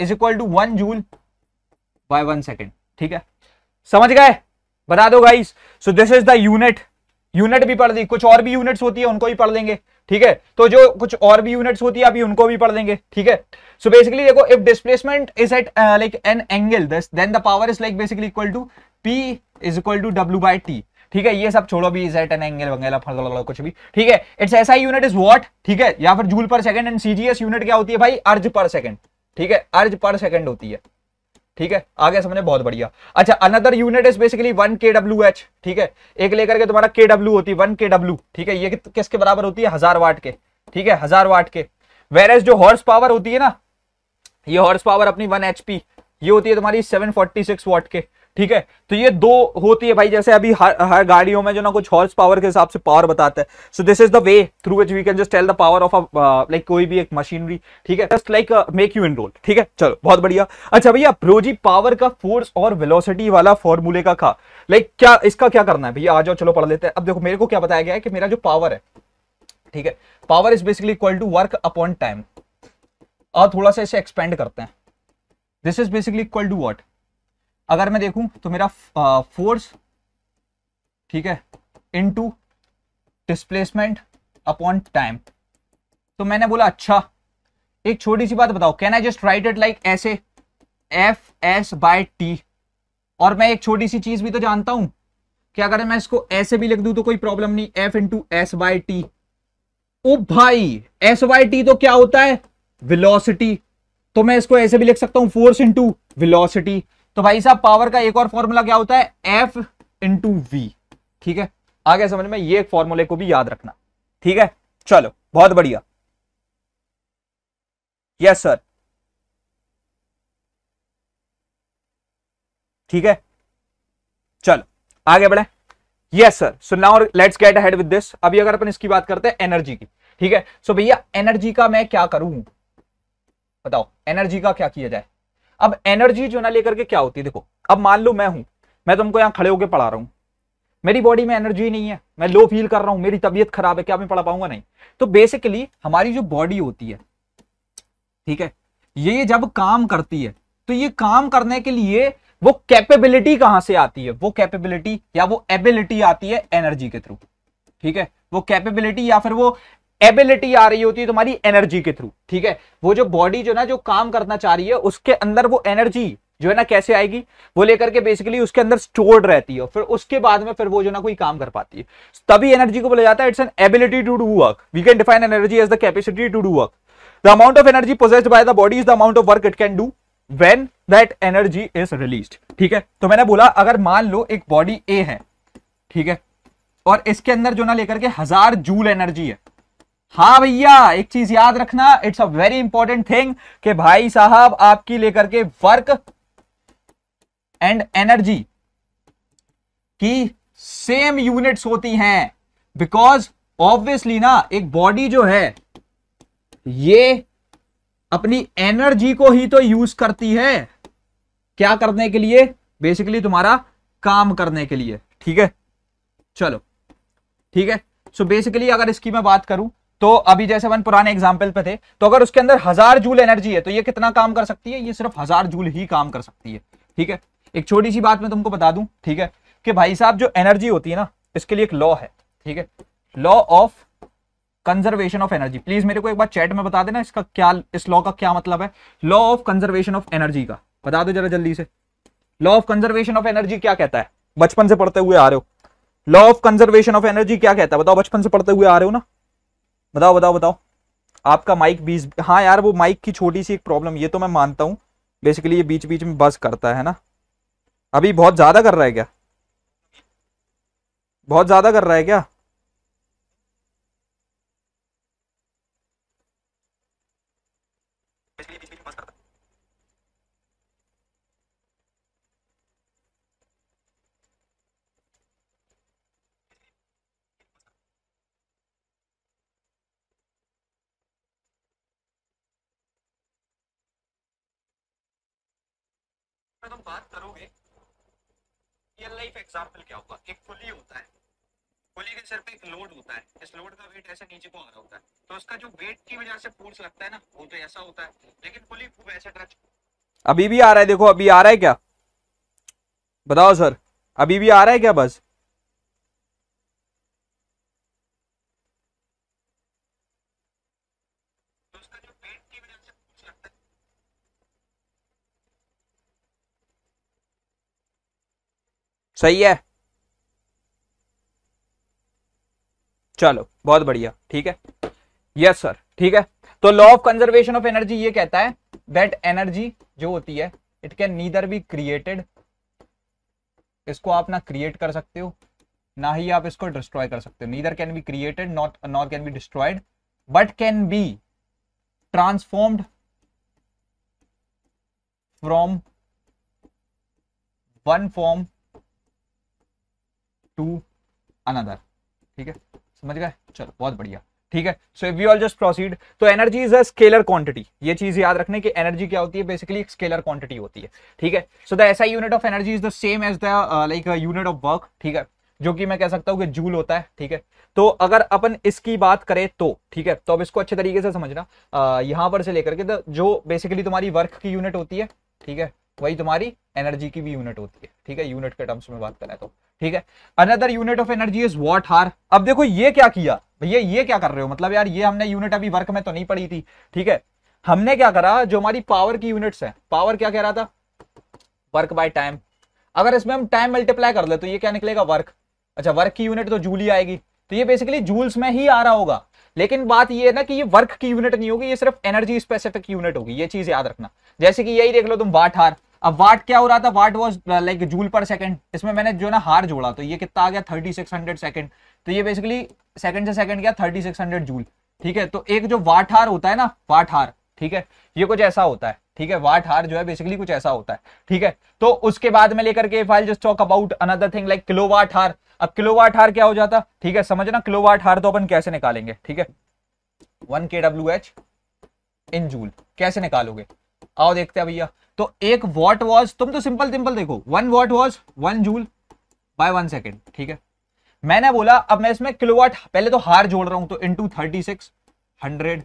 is equal to one joule by one second ठीक है समझ गए बता दो guys so this is the unit unit भी पढ़ दी कुछ और भी यूनिट्स होती है उनको भी पढ़ लेंगे ठीक है तो जो कुछ और भी यूनिट्स होती है अभी उनको भी पढ़ लेंगे ठीक है सो बेसिकली देखो if displacement is at like an angle then the power is like basically equal to P is equal to W by T ठीक है ये सब छोड़ो भी जेट एन एंगल वगैरह कुछ भी ठीक है it's S I unit is watt ठीक है या फिर joule per second and CGS unit क्या होती है भाई अर्ज पर सेकंड ठीक है अर्ज पर सेकंड होती है ठीक है आगे समझे बहुत बढ़िया अच्छा another unit is basically one K W H ठीक है एक लेकर के तुम्हारा के डब्ल्यू होती है वन के डब्ल्यू ठीक है ये किसके बराबर होती है हजार वाट के ठीक है हजार वाट के वेर एज जो हॉर्स पावर होती है ना ये हॉर्स पावर अपनी वन एचपी ये होती है तुम्हारी सेवन फोर्टी सिक्स वाट के ठीक है तो ये दो होती है भाई जैसे अभी हर हर गाड़ियों में जो ना कुछ हॉर्स पावर के हिसाब से पावर बताते हैं so this is the way through which we can just tell the power of like कोई भी एक मशीनरी ठीक है just like make you enrol ठीक है चलो बहुत बढ़िया अच्छा भैया प्रोजी पावर का फोर्स और वेलोसिटी वाला फॉर्मूले का खा लाइक like, क्या इसका क्या करना है भैया आ जाओ चलो पढ़ लेते हैं अब देखो मेरे को क्या बताया गया है कि मेरा जो पावर है ठीक है power is basically equal to work upon time और थोड़ा सा इसे एक्सपेंड करते हैं this is basically equal to what अगर मैं देखूं तो मेरा फोर्स ठीक है इनटू डिस्प्लेसमेंट अपॉन टाइम तो मैंने बोला अच्छा एक छोटी सी बात बताओ can I just write it like ऐसे एफ एस बाय टी और मैं एक छोटी सी चीज भी तो जानता हूं कि अगर मैं इसको ऐसे भी लिख दूं तो कोई प्रॉब्लम नहीं F into S by T ओ भाई एस बाय टी तो क्या होता है विलोसिटी तो मैं इसको ऐसे भी लिख सकता हूं फोर्स इंटू विलोसिटी तो भाई साहब पावर का एक और फॉर्मूला क्या होता है एफ इंटू वी ठीक है आगे समझ में ये फॉर्मूले को भी याद रखना ठीक है चलो बहुत बढ़िया यस सर ठीक है चलो आगे बढ़े yes sir so now let's get ahead with this अभी अगर अपन इसकी बात करते हैं एनर्जी की ठीक है सो भैया एनर्जी का मैं क्या करूं बताओ एनर्जी का क्या किया जाए अब एनर्जी जो ना लेकर के क्या होती है देखो अब मान लो मैं हूं मैं तुमको यहां खड़े होकर पढ़ा रहा हूं मेरी बॉडी में एनर्जी नहीं है मैं लो फील कर रहा हूं मेरी तबीयत खराब है क्या मैं पढ़ा पाऊंगा नहीं तो बेसिकली हमारी जो बॉडी होती है ठीक है ये जब काम करती है तो ये काम करने के लिए वो कैपेबिलिटी कहां से आती है वो कैपेबिलिटी या वो एबिलिटी आती है एनर्जी के थ्रू ठीक है वो कैपेबिलिटी या फिर वो एबिलिटी आ रही होती है तुम्हारी एनर्जी के थ्रू ठीक है वो जो बॉडी जो ना जो काम करना चाह रही है उसके अंदर वो एनर्जी जो है ना कैसे आएगी वो लेकर के बेसिकली उसके अंदर स्टोर्ड रहती है फिर उसके बाद में फिर वो जो ना कोई काम कर पाती है तभी एनर्जी को बोला जाता है it's an ability to do work we can define energy as the capacity to do work the amount of energy possessed by the body is the amount of work it can do when that energy is released ठीक है तो मैंने बोला अगर मान लो एक body ए है ठीक है और इसके अंदर जो ना लेकर के हजार जूल एनर्जी है हाँ भैया एक चीज याद रखना it's a very important thing कि भाई साहब आपकी लेकर के वर्क एंड एनर्जी की सेम यूनिट्स होती हैं बिकॉज ऑब्वियसली ना एक बॉडी जो है ये अपनी एनर्जी को ही तो यूज करती है क्या करने के लिए बेसिकली तुम्हारा काम करने के लिए ठीक है चलो ठीक है सो so बेसिकली अगर इसकी मैं बात करूं तो अभी जैसे अपन पुराने एग्जाम्पल पे थे तो अगर उसके अंदर हजार जूल एनर्जी है तो ये कितना काम कर सकती है ये सिर्फ हजार जूल ही काम कर सकती है ठीक है एक छोटी सी बात मैं तुमको बता दूं ठीक है कि भाई साहब जो एनर्जी होती है ना इसके लिए एक लॉ है ठीक है law of conservation of energy please मेरे को एक बार चैट में बता देना इसका क्या इस लॉ का क्या मतलब है law of conservation of energy का बता दो जरा जल्दी से law of conservation of energy क्या कहता है बचपन से पढ़ते हुए आ रहे हो law of conservation of energy क्या कहता है बताओ बचपन से पढ़ते हुए आ रहे हो ना बताओ बताओ बताओ आपका माइक बीच हाँ यार वो माइक की छोटी सी एक प्रॉब्लम ये तो मैं मानता हूँ बेसिकली ये बीच बीच में बस करता है ना अभी बहुत ज़्यादा कर रहा है क्या बहुत ज़्यादा कर रहा है क्या बात करोगे रियल लाइफ एग्जाम्पल क्या होगा एक पुली होता है पुली के सर पे एक लोड होता है इस लोड का वेट ऐसे नीचे को आ रहा होता है तो उसका जो वेट की वजह से फोर्स लगता है ना वो तो ऐसा होता है लेकिन पुली खूब ऐसा टच अभी भी आ रहा है देखो अभी आ रहा है क्या बताओ सर अभी भी आ रहा है क्या बस सही है चलो बहुत बढ़िया ठीक है यस सर ठीक है तो law of conservation of energy ये कहता है दैट एनर्जी जो होती है it can neither be created इसको आप ना क्रिएट कर सकते हो ना ही आप इसको डिस्ट्रॉय कर सकते हो neither can be created not not can be destroyed but can be transformed from one form to another ठीक है समझ गए चलो बहुत बढ़िया ठीक है so if you all just proceed तो energy is a scalar quantity ये चीज याद रखने की एनर्जी क्या होती है बेसिकली एक स्केलर क्वांटिटी होती है ठीक है so the SI unit of energy is the same as the like unit of work ठीक है जो कि मैं कह सकता हूँ कि जूल होता है ठीक है तो अगर अपन इसकी बात करें तो ठीक है तो अब इसको अच्छे तरीके से समझना यहां पर से लेकर के तो जो बेसिकली तुम्हारी वर्क की यूनिट होती है ठीक है वही तुम्हारी एनर्जी की भी यूनिट होती है ठीक है यूनिट के टर्म्स में बात करें तो ठीक है another unit of energy is watt hour अब देखो ये क्या किया भैया ये क्या कर रहे हो मतलब यार ये हमने यूनिट अभी वर्क में तो नहीं पड़ी थी ठीक है हमने क्या करा जो हमारी पावर की यूनिट्स है पावर क्या कह रहा था वर्क बाय टाइम अगर इसमें हम टाइम मल्टीप्लाई कर ले तो ये क्या निकलेगा वर्क अच्छा वर्क की यूनिट तो जूली आएगी तो ये बेसिकली जूल्स में ही आ रहा होगा लेकिन बात ये है ना कि ये वर्क की यूनिट नहीं होगी ये सिर्फ एनर्जी स्पेसिफिक यूनिट होगी ये चीज याद रखना जैसे कि यही देख लो तुम वाट हार अब वाट क्या हो रहा था what was like uh, joule per second इसमें मैंने जो ना हार जोड़ा तो ये कितना आ गया थर्टी सिक्स हंड्रेड सेकेंड तो ये बेसिकली सेकंड से सेकंड क्या थर्टी सिक्स हंड्रेड जूल ठीक है तो एक जो वाट हार होता है ना वाट हार ठीक है ये कुछ ऐसा होता है ठीक है वाट हार जो है बेसिकली कुछ ऐसा होता है ठीक है तो उसके बाद में लेकर के फाइल just talk about another thing like kilo watt hour अब किलो वाट हार क्या हो जाता ठीक है समझना किलो वाट हार तो अपन कैसे निकालेंगे ठीक है one K W H in joule कैसे निकालोगे आओ देखते हैं भैया तो एक वॉट वॉज तुम तो सिंपल सिंपल देखो one watt was one joule by one second ठीक है मैंने बोला अब मैं इसमें किलो पहले तो हार जोड़ रहा हूं तो into thirty six hundred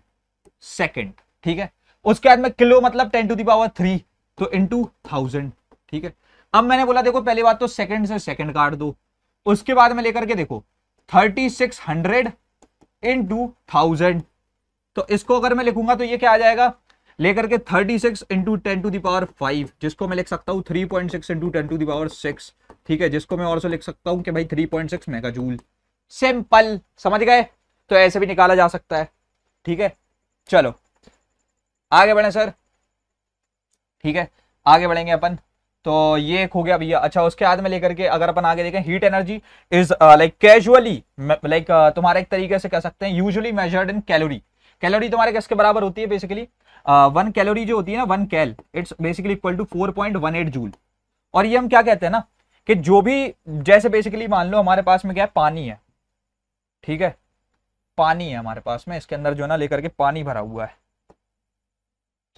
second ठीक है उसके बाद में किलो मतलब टेन टू दावर थ्री तो इंटू थाउजेंड ठीक है अब मैंने बोला देखो पहली बात तो सेकेंड से सेकेंड काट दो उसके बाद में लेकर के देखो thirty six hundred into thousand तो इसको अगर मैं लिखूंगा तो ये क्या आ जाएगा लेकर के 36 six into ten to the power five जिसको मैं लिख सकता हूँ 3.6 point six into ten to the power six ठीक है जिसको मैं और लिख सकता हूँ कि भाई 3.6 point six mega joule simple समझ गए तो ऐसे भी निकाला जा सकता है ठीक है चलो आगे बढ़े सर ठीक है आगे बढ़ेंगे अपन तो ये हो गया भैया अच्छा उसके बाद में लेकर के अगर अपन आगे देखें heat energy is like casually like तुम्हारे एक तरीके से कह सकते हैं usually measured in calorie calorie तुम्हारे किसके बराबर होती है बेसिकली वन uh, कैलोरी जो होती है ना one cal it's basically equal to four point one eight joule और ये हम क्या कहते हैं ना कि जो भी जैसे बेसिकली मान लो हमारे पास में क्या है पानी है ठीक है पानी है हमारे पास में इसके अंदर जो है ना लेकर के पानी भरा हुआ है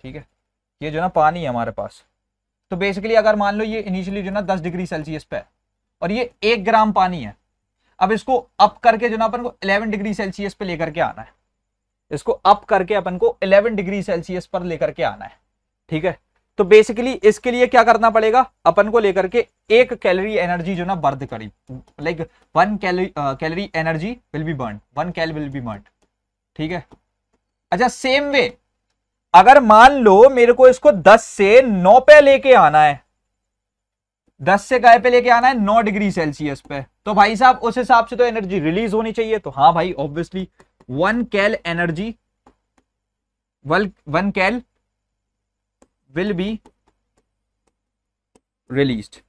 ठीक है ये जो ना पानी है हमारे पास तो बेसिकली अगर मान लो ये इनिशियली जो ना दस डिग्री सेल्सियस पे और ये एक ग्राम पानी है अब इसको अप करके जो ना अपन को इलेवन डिग्री सेल्सियस पे लेकर के आना है इसको अप करके अपन को 11 डिग्री सेल्सियस पर लेकर के आना है ठीक है तो बेसिकली इसके लिए क्या करना पड़ेगा अपन को लेकर के एक कैलोरी एनर्जी जो ना बर्द करी like one calorie energy will be burn one cal will be burn ठीक है अच्छा सेम वे अगर मान लो मेरे को इसको 10 से 9 पे लेके आना है 10 से गाय पे लेके आना है 9 डिग्री सेल्सियस पे तो भाई साहब उस हिसाब से तो एनर्जी रिलीज होनी चाहिए तो हाँ भाई obviously one cal energy one cal will be released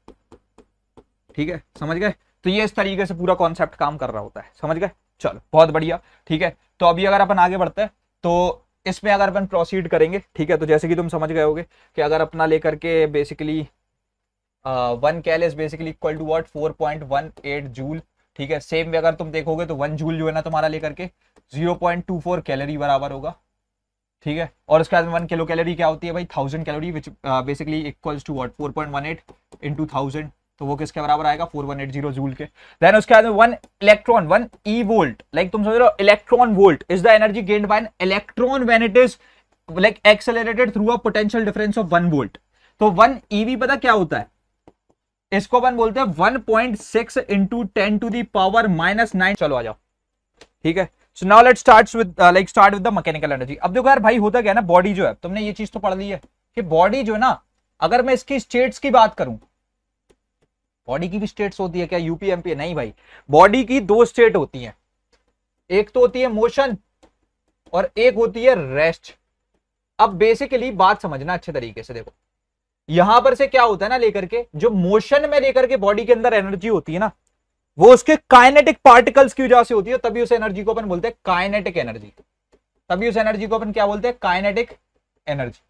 ठीक है समझ गए तो ये इस तरीके से पूरा कॉन्सेप्ट काम कर रहा होता है समझ गए चलो बहुत बढ़िया ठीक है तो अभी अगर अपन आगे बढ़ते हैं तो इसमें अगर अपन प्रोसीड करेंगे ठीक है तो जैसे कि तुम समझ गए होगे कि अगर अपना लेकर के basically one cal is basically equal to what four point one eight joule ठीक है सेम वे अगर तुम देखोगे तो वन जूल जो है ना तुम्हारा लेकर के 0.24 कैलोरी बराबर होगा ठीक है और उसके बाद वन किलो कैलोरी क्या होती है भाई thousand calorie which basically equals to what four point one eight into thousand तो वो किसके बराबर आएगा four one eight zero joule के देन उसके बाद one electron one e volt like तुम समझ रहे हो electron volt is the energy gained by an electron when it is like accelerated through a potential difference of one volt तो one eV e पता क्या होता है इसको अपन बोलते हैं 1.6 point six into ten to the power minus nine चलो आ जाओ ठीक है so now let start with like start with the mechanical energy अब देखो यार भाई होता क्या ना बॉडी जो है तुमने ये चीज तो पढ़ ली है कि बॉडी जो है ना अगर मैं इसकी स्टेट्स की बात करूं बॉडी की भी स्टेट्स होती है क्या यूपीएमपी नहीं भाई बॉडी की दो स्टेट होती है एक तो होती है मोशन और एक होती है रेस्ट अब बेसिकली बात समझना अच्छे तरीके से देखो यहां पर से क्या होता है ना लेकर के जो मोशन में लेकर के बॉडी के अंदर एनर्जी होती है ना वो उसके काइनेटिक पार्टिकल्स की वजह से होती है तभी उस एनर्जी को अपन बोलते हैं काइनेटिक एनर्जी तभी उस एनर्जी को अपन क्या बोलते हैं काइनेटिक एनर्जी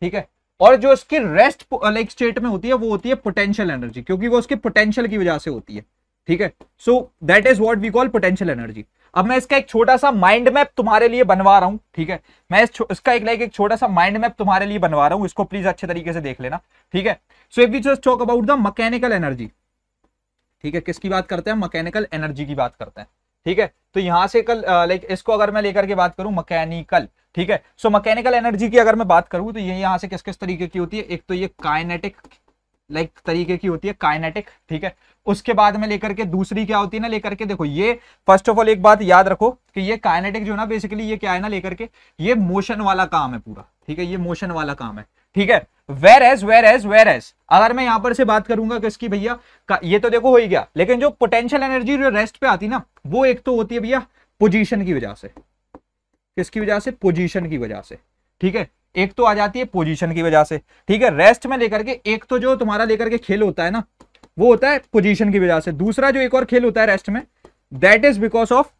ठीक है और जो उसकी रेस्ट लाइक स्टेट में होती है वो होती है पोटेंशियल एनर्जी क्योंकि वो उसके पोटेंशियल की वजह से होती है ठीक है so that is what we call potential energy अब मैं इसका एक छोटा सा माइंड मैप तुम्हारे लिए बनवा रहा हूँ ठीक है मैं इस इसका एक लाइक एक छोटा सा माइंड मैप तुम्हारे लिए बनवा रहा हूँ इसको प्लीज अच्छे तरीके से देख लेना ठीक है so if we just talk about the mechanical energy ठीक है किसकी बात करते हैं मैकेनिकल एनर्जी की बात करते हैं ठीक है तो यहां से कल लाइक इसको अगर मैं लेकर के बात करूं मैकेनिकल ठीक है सो मैकेनिकल एनर्जी की अगर मैं बात करूं तो ये यहां से किस किस तरीके की होती है एक तो ये काइनेटिक लाइक तरीके की होती है काइनेटिक ठीक है उसके बाद में लेकर के दूसरी क्या होती है ना लेकर के देखो ये फर्स्ट ऑफ ऑल एक बात याद रखो कि ये काइनेटिक जो ना बेसिकली ये क्या है ना लेकर के ये मोशन वाला काम है पूरा ठीक है ये मोशन वाला काम है ठीक है whereas whereas whereas अगर मैं यहां पर से बात करूंगा किसकी भैया ये तो देखो हो ही गया लेकिन जो पोटेंशियल एनर्जी जो रेस्ट पे आती ना वो एक तो होती है भैया पोजीशन की वजह से किसकी वजह से पोजीशन की वजह से ठीक है एक तो आ जाती है पोजीशन की वजह से ठीक है रेस्ट में लेकर के एक तो जो तुम्हारा लेकर के खेल होता है ना वो होता है पोजीशन की वजह से दूसरा जो एक और खेल होता है रेस्ट में that is because of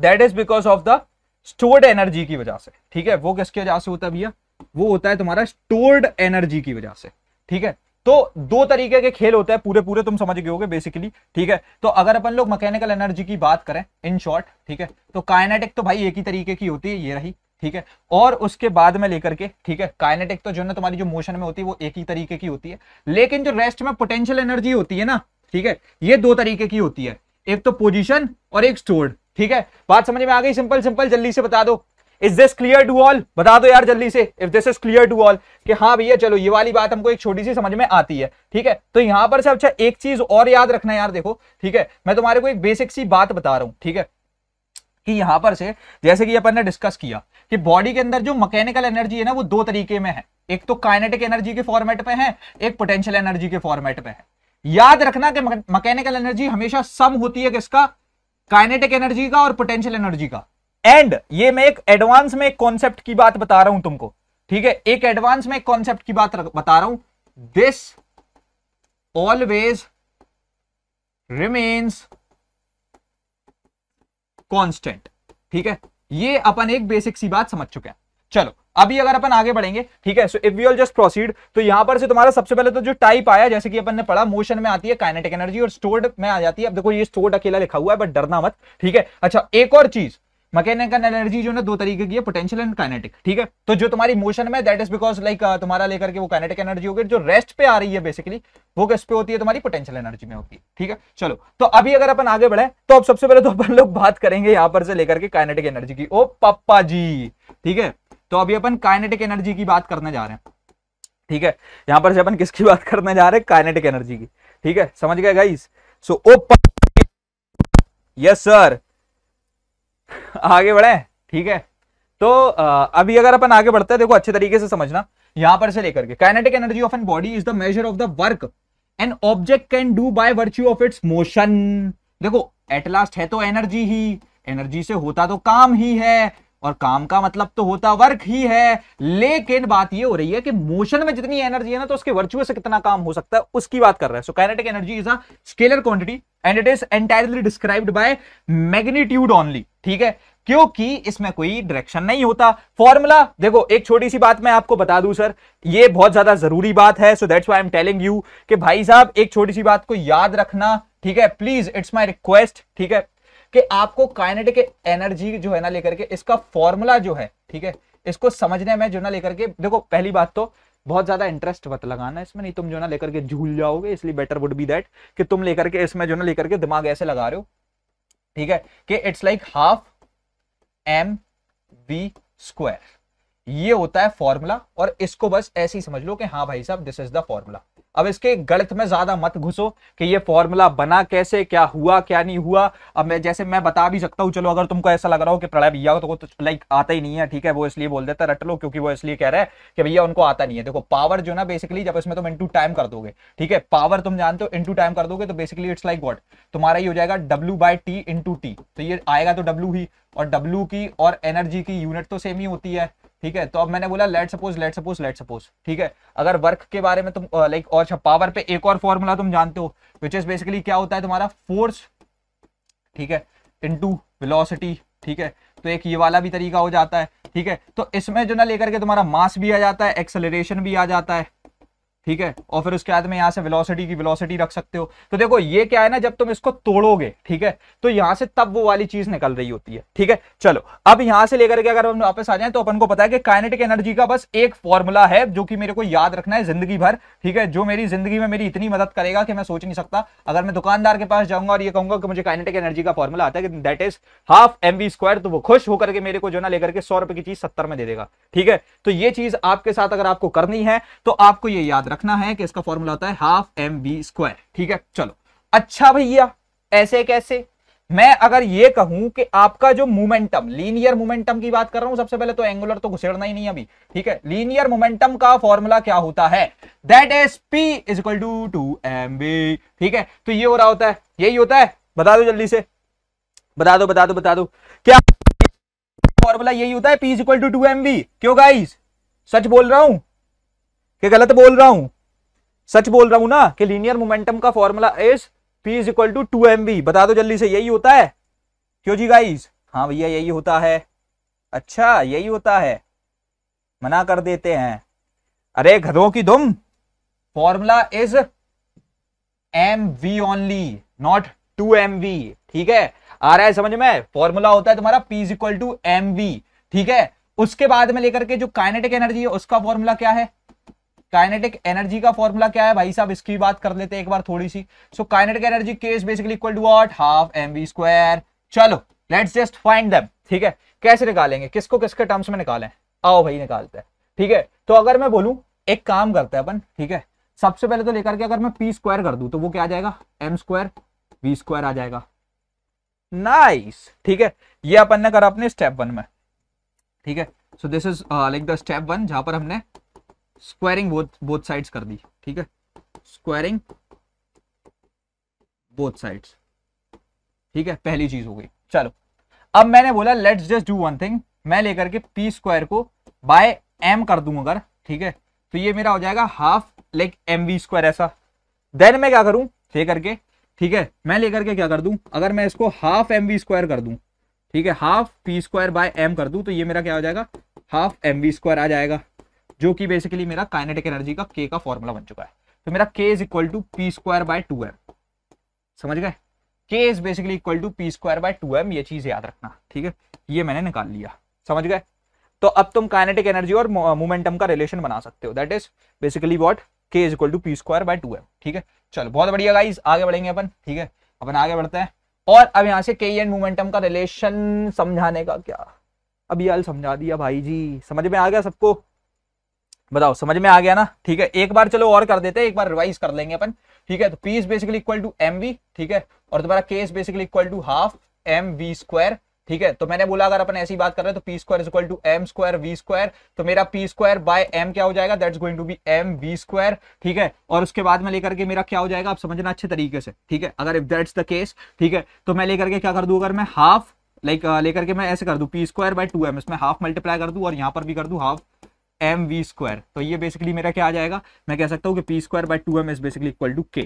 that is because of the stored energy की वजह से ठीक है वो किसकी वजह से होता है भैया वो होता है तुम्हारा स्टोर्ड एनर्जी की वजह से ठीक है तो दो तरीके के खेल होते हैं पूरे पूरे तुम समझ गए होगे बेसिकली ठीक है तो अगर अपन लोग मैकेनिकल एनर्जी की बात करें इन शॉर्ट ठीक है तो काइनेटिक तो भाई एक ही तरीके की होती है ये रही ठीक है और उसके बाद में लेकर के ठीक है काइनेटिक तो जो ना तुम्हारी जो मोशन में होती है वो एक ही तरीके की होती है लेकिन जो रेस्ट में पोटेंशियल एनर्जी होती है ना ठीक है ये दो तरीके की होती है एक तो पोजिशन और एक स्टोर्ड ठीक है बात समझ में आ गई सिंपल सिंपल जल्दी से बता दो is this clear to all बता दो यार जल्दी से if this is clear to all कि हाँ भैया चलो ये वाली बात हमको एक छोटी सी समझ में आती है ठीक है तो यहां पर से अच्छा एक चीज और याद रखना यार देखो ठीक है मैं तुम्हारे को एक बेसिक सी बात बता रहा हूं ठीक है कि यहां पर से जैसे कि अपन ने डिस्कस किया कि बॉडी के अंदर जो मैकेनिकल एनर्जी है ना वो दो तरीके में है एक तो काइनेटिक एनर्जी के फॉर्मेट में है एक पोटेंशियल एनर्जी के फॉर्मेट में है याद रखना कि मैकेनिकल एनर्जी हमेशा सम होती है किसका काइनेटिक एनर्जी का और पोटेंशियल एनर्जी का एंड ये मैं एक एडवांस में एक कॉन्सेप्ट की बात बता रहा हूं तुमको ठीक है एक एडवांस में एक कॉन्सेप्ट की बात बता रहा हूं दिस ऑलवेज रिमेन्स कॉन्स्टेंट ठीक है ये अपन एक बेसिक सी बात समझ चुके हैं चलो अभी अगर अपन आगे बढ़ेंगे ठीक है so if we all just proceed तो यहां पर से तुम्हारा सबसे पहले तो जो टाइप आया जैसे कि अपन ने पढ़ा मोशन में आती है काइनेटिक एनर्जी और स्टोर्ड में आ जाती है अब देखो ये स्टोर्ड अकेला लिखा हुआ है बट डरना मत ठीक है अच्छा एक और चीज मैकेनिकल एनर्जी जो ना दो तरीके की है पोटेंशियल एंड काइनेटिक ठीक है तो जो तुम्हारी मोशन में दैट इज बिकॉज लाइक तुम्हारा लेकर के वो काइनेटिक एनर्जी होगी जो रेस्ट पे आ रही है बेसिकली वो किस पे होती है तुम्हारी पोटेंशियल एनर्जी में होती है ठीक है चलो तो अभी अगर अपन आगे बढ़े तो अब सबसे पहले तो अपन लोग बात करेंगे यहां पर से लेकर के काइनेटिक एनर्जी की ओ पप्पा जी ठीक है तो अभी अपन काइनेटिक एनर्जी की बात करने जा रहे हैं ठीक है यहां पर से अपन किसकी बात करने जा रहे हैं काइनेटिक एनर्जी की ठीक है समझ गए guys so oh yes sir आगे बढ़े ठीक है तो अभी अगर अपन आगे बढ़ते हैं देखो अच्छे तरीके से समझना यहां पर से लेकर के kinetic energy of an body is the measure of the work an object can do by virtue of its motion देखो एट लास्ट है तो एनर्जी ही एनर्जी से होता तो काम ही है और काम का मतलब तो होता वर्क ही है लेकिन बात ये हो रही है कि मोशन में जितनी एनर्जी है ना तो उसके वर्चुअल से कितना काम हो सकता है उसकी बात कर रहे हैं so kinetic energy is a scalar quantity and it is entirely described by magnitude only ठीक है क्योंकि इसमें कोई डायरेक्शन नहीं होता फॉर्मूला देखो एक छोटी सी बात मैं आपको बता दूं सर ये बहुत ज्यादा जरूरी बात है so that's why I am telling you कि भाई साहब एक छोटी सी बात को याद रखना ठीक है प्लीज इट्स माय रिक्वेस्ट ठीक है कि आपको काइनेटिक एनर्जी जो है ना लेकर के इसका फॉर्मूला जो है ठीक है इसको समझने में जो ना लेकर के देखो पहली बात तो बहुत ज्यादा इंटरेस्ट मत लगाना इसमें नहीं तुम जो ना लेकर के झूल जाओगे इसलिए बेटर वुड बी दैट कि तुम लेकर के इसमें जो ना लेकर के दिमाग ऐसे लगा रहे हो ठीक है कि it's like half m v square ये होता है फॉर्मूला और इसको बस ऐसे ही समझ लो कि हाँ भाई साहब दिस इज द फॉर्मूला अब इसके गलत में ज्यादा मत घुसो कि ये फॉर्मूला बना कैसे क्या हुआ क्या नहीं हुआ अब मैं जैसे मैं बता भी सकता हूँ चलो अगर तुमको ऐसा लग रहा हो कि प्रणय भैया को तो लाइक तो, आता ही नहीं है ठीक है वो इसलिए बोल देता रट लो क्योंकि वो इसलिए कह रहा है कि भैया उनको आता नहीं है देखो पावर जो ना बेसिकली जब इसमें तुम इंटू टाइम कर दोगे ठीक है पावर तुम जानते हो इंटू टाइम कर दोगे तो बेसिकली इट्स लाइक वॉट तुम्हारा ही हो जाएगा W by T into T तो ये आएगा तो डब्ल्यू ही और डब्ल्यू की और एनर्जी की यूनिट तो सेम ही होती है ठीक है तो अब मैंने बोला let suppose let suppose let suppose ठीक है अगर वर्क के बारे में तुम लाइक और पावर अच्छा, पे एक और फॉर्मूला तुम जानते हो विच इज बेसिकली क्या होता है तुम्हारा फोर्स ठीक है टू वेलोसिटी ठीक है तो एक ये वाला भी तरीका हो जाता है ठीक है तो इसमें जो ना लेकर के तुम्हारा मास भी आ जाता है एक्सेलरेशन भी आ जाता है ठीक है और फिर उसके बाद में यहाँ से वेलोसिटी की वेलोसिटी रख सकते हो तो देखो ये क्या है ना जब तुम इसको तोड़ोगे ठीक है तो यहाँ से तब वो वाली चीज निकल रही होती है ठीक है चलो अब यहाँ से लेकर के अगर हम वापस आ जाए तो अपन को पता है कि काइनेटिक एनर्जी का बस एक फॉर्मूला है जो कि मेरे को याद रखना है जिंदगी भर ठीक है जो मेरी जिंदगी में मेरी इतनी मदद करेगा कि मैं सोच नहीं सकता अगर मैं दुकानदार के पास जाऊंगा और ये कहूंगा कि मुझे काइनेटिक एनर्जी का फॉर्मूला आता है that is half m v square तो वो खुश होकर के मेरे को जो ना लेकर के सौ रुपए की चीज सत्तर में दे देगा ठीक है तो ये चीज आपके साथ अगर आपको करनी है तो आपको ये याद रखना है कि इसका फॉर्मूला होता है हाफ एम बी स्क्वायर ठीक है चलो अच्छा भैया ऐसे कैसे मैं अगर ये कहूं कि आपका जो मोमेंटम लीनियर मोमेंटम की बात कर रहा हूं सबसे पहले तो एंगुलर तो घुसेड़ना ही नहीं अभी ठीक है लीनियर मोमेंटम का फॉर्मूला क्या होता है that is p is equal to two m b ठीक है तो ये हो रहा होता है यही होता है बता दो जल्दी से बता दो बता दो बता दो क्या फॉर्मूला यही होता है p is equal to two m b क्यों गाइस सच बोल रहा हूं कि गलत बोल रहा हूं सच बोल रहा हूं ना कि लीनियर मोमेंटम का formula is p is equal to two m v बता दो जल्दी से यही होता है क्यों जी गाइज हाँ भैया यही होता है अच्छा यही होता है मना कर देते हैं अरे घरों की दुम formula is m v only not two m v ठीक है आ रहा है समझ में फॉर्मूला होता है तुम्हारा p is equal to m v ठीक है उसके बाद में लेकर के जो काइनेटिक एनर्जी है उसका फॉर्मूला क्या है काइनेटिक एनर्जी का फॉर्मूला क्या है भाई साहब इसकी बात कर लेते हैं एक बार थोड़ी सी so kinetic energy K is basically equal to what half m v square चलो लेट्स जस्ट फाइंड देम ठीक है कैसे निकालेंगे किसको किसके टर्म्स में निकालें आओ भाई निकालते हैं ठीक है तो अगर मैं बोलूं एक काम करते हैं अपन ठीक है सबसे पहले तो लेकर के अगर मैं पी स्क्वायर कर दूं तो वो क्या आ जाएगा एम स्क्वायर वी स्क्वायर आ जाएगा नाइस ठीक है ये अपन ने करा अपने स्टेप वन में ठीक है so this is like the step one जहां पर हमने स्क्वायरिंग बोथ बोथ साइड्स कर दी ठीक है स्क्वायरिंग बोथ साइड्स ठीक है पहली चीज हो गई चलो अब मैंने बोला let's just do one thing मैं लेकर के पी स्क्वायर को बाय एम कर दू अगर ठीक है तो ये मेरा हो जाएगा half like m v square ऐसा देन मैं क्या करूं लेकर के ठीक है मैं लेकर के क्या कर दूं अगर मैं इसको हाफ एम वी स्क्वायर कर दूं ठीक है half p square by m कर दूं तो ये मेरा क्या हो जाएगा हाफ एम वी स्क्वायर आ जाएगा जो कि बेसिकली मेरा काइनेटिक एनर्जी का के का फॉर्मूला बन चुका है तो मेरा K is equal to p square by two m समझ गए K is basically equal to p square by two m ये चीज याद रखना ठीक है ये मैंने निकाल लिया समझ गए तो अब तुम काइनेटिक एनर्जी और मोमेंटम का रिलेशन बना सकते हो that is basically what K is equal to p square by two m ठीक है चलो बहुत बढ़िया गाइज आगे बढ़ेंगे अपन ठीक है अपन आगे बढ़ते हैं और अब यहाँ से के एन मोमेंटम का रिलेशन समझाने का क्या अभी ये समझा दिया भाई जी समझ में आ गया सबको बताओ समझ में आ गया ना ठीक है एक बार चलो और कर देते हैं एक बार रिवाइज कर लेंगे अपन ठीक है तो p is basically equal to m v ठीक है और तुम्हारा K is basically equal to half m v square ठीक है तो मैंने बोला अगर अपन ऐसी बात कर रहे हैं तो p square is equal to m square v square तो मेरा पी स्क्वायर बाय एम क्या हो जाएगा that's going to be m v square ठीक है और उसके बाद में लेकर के मेरा क्या हो जाएगा आप समझना अच्छे तरीके से ठीक है अगर इफ दैट्स द केस ठीक है तो मैं लेकर के क्या कर दू अगर मैं हाफ लाइक लेकर के मैं ऐसे कर दू p square by two m इसमें हाफ मल्टीप्लाई कर दू और यहां पर भी कर दू हाफ एम वी स्क्वायर तो ये बेसिकली मेरा क्या आ जाएगा मैं कह सकता हूँ कि p square by two m is basically equal to K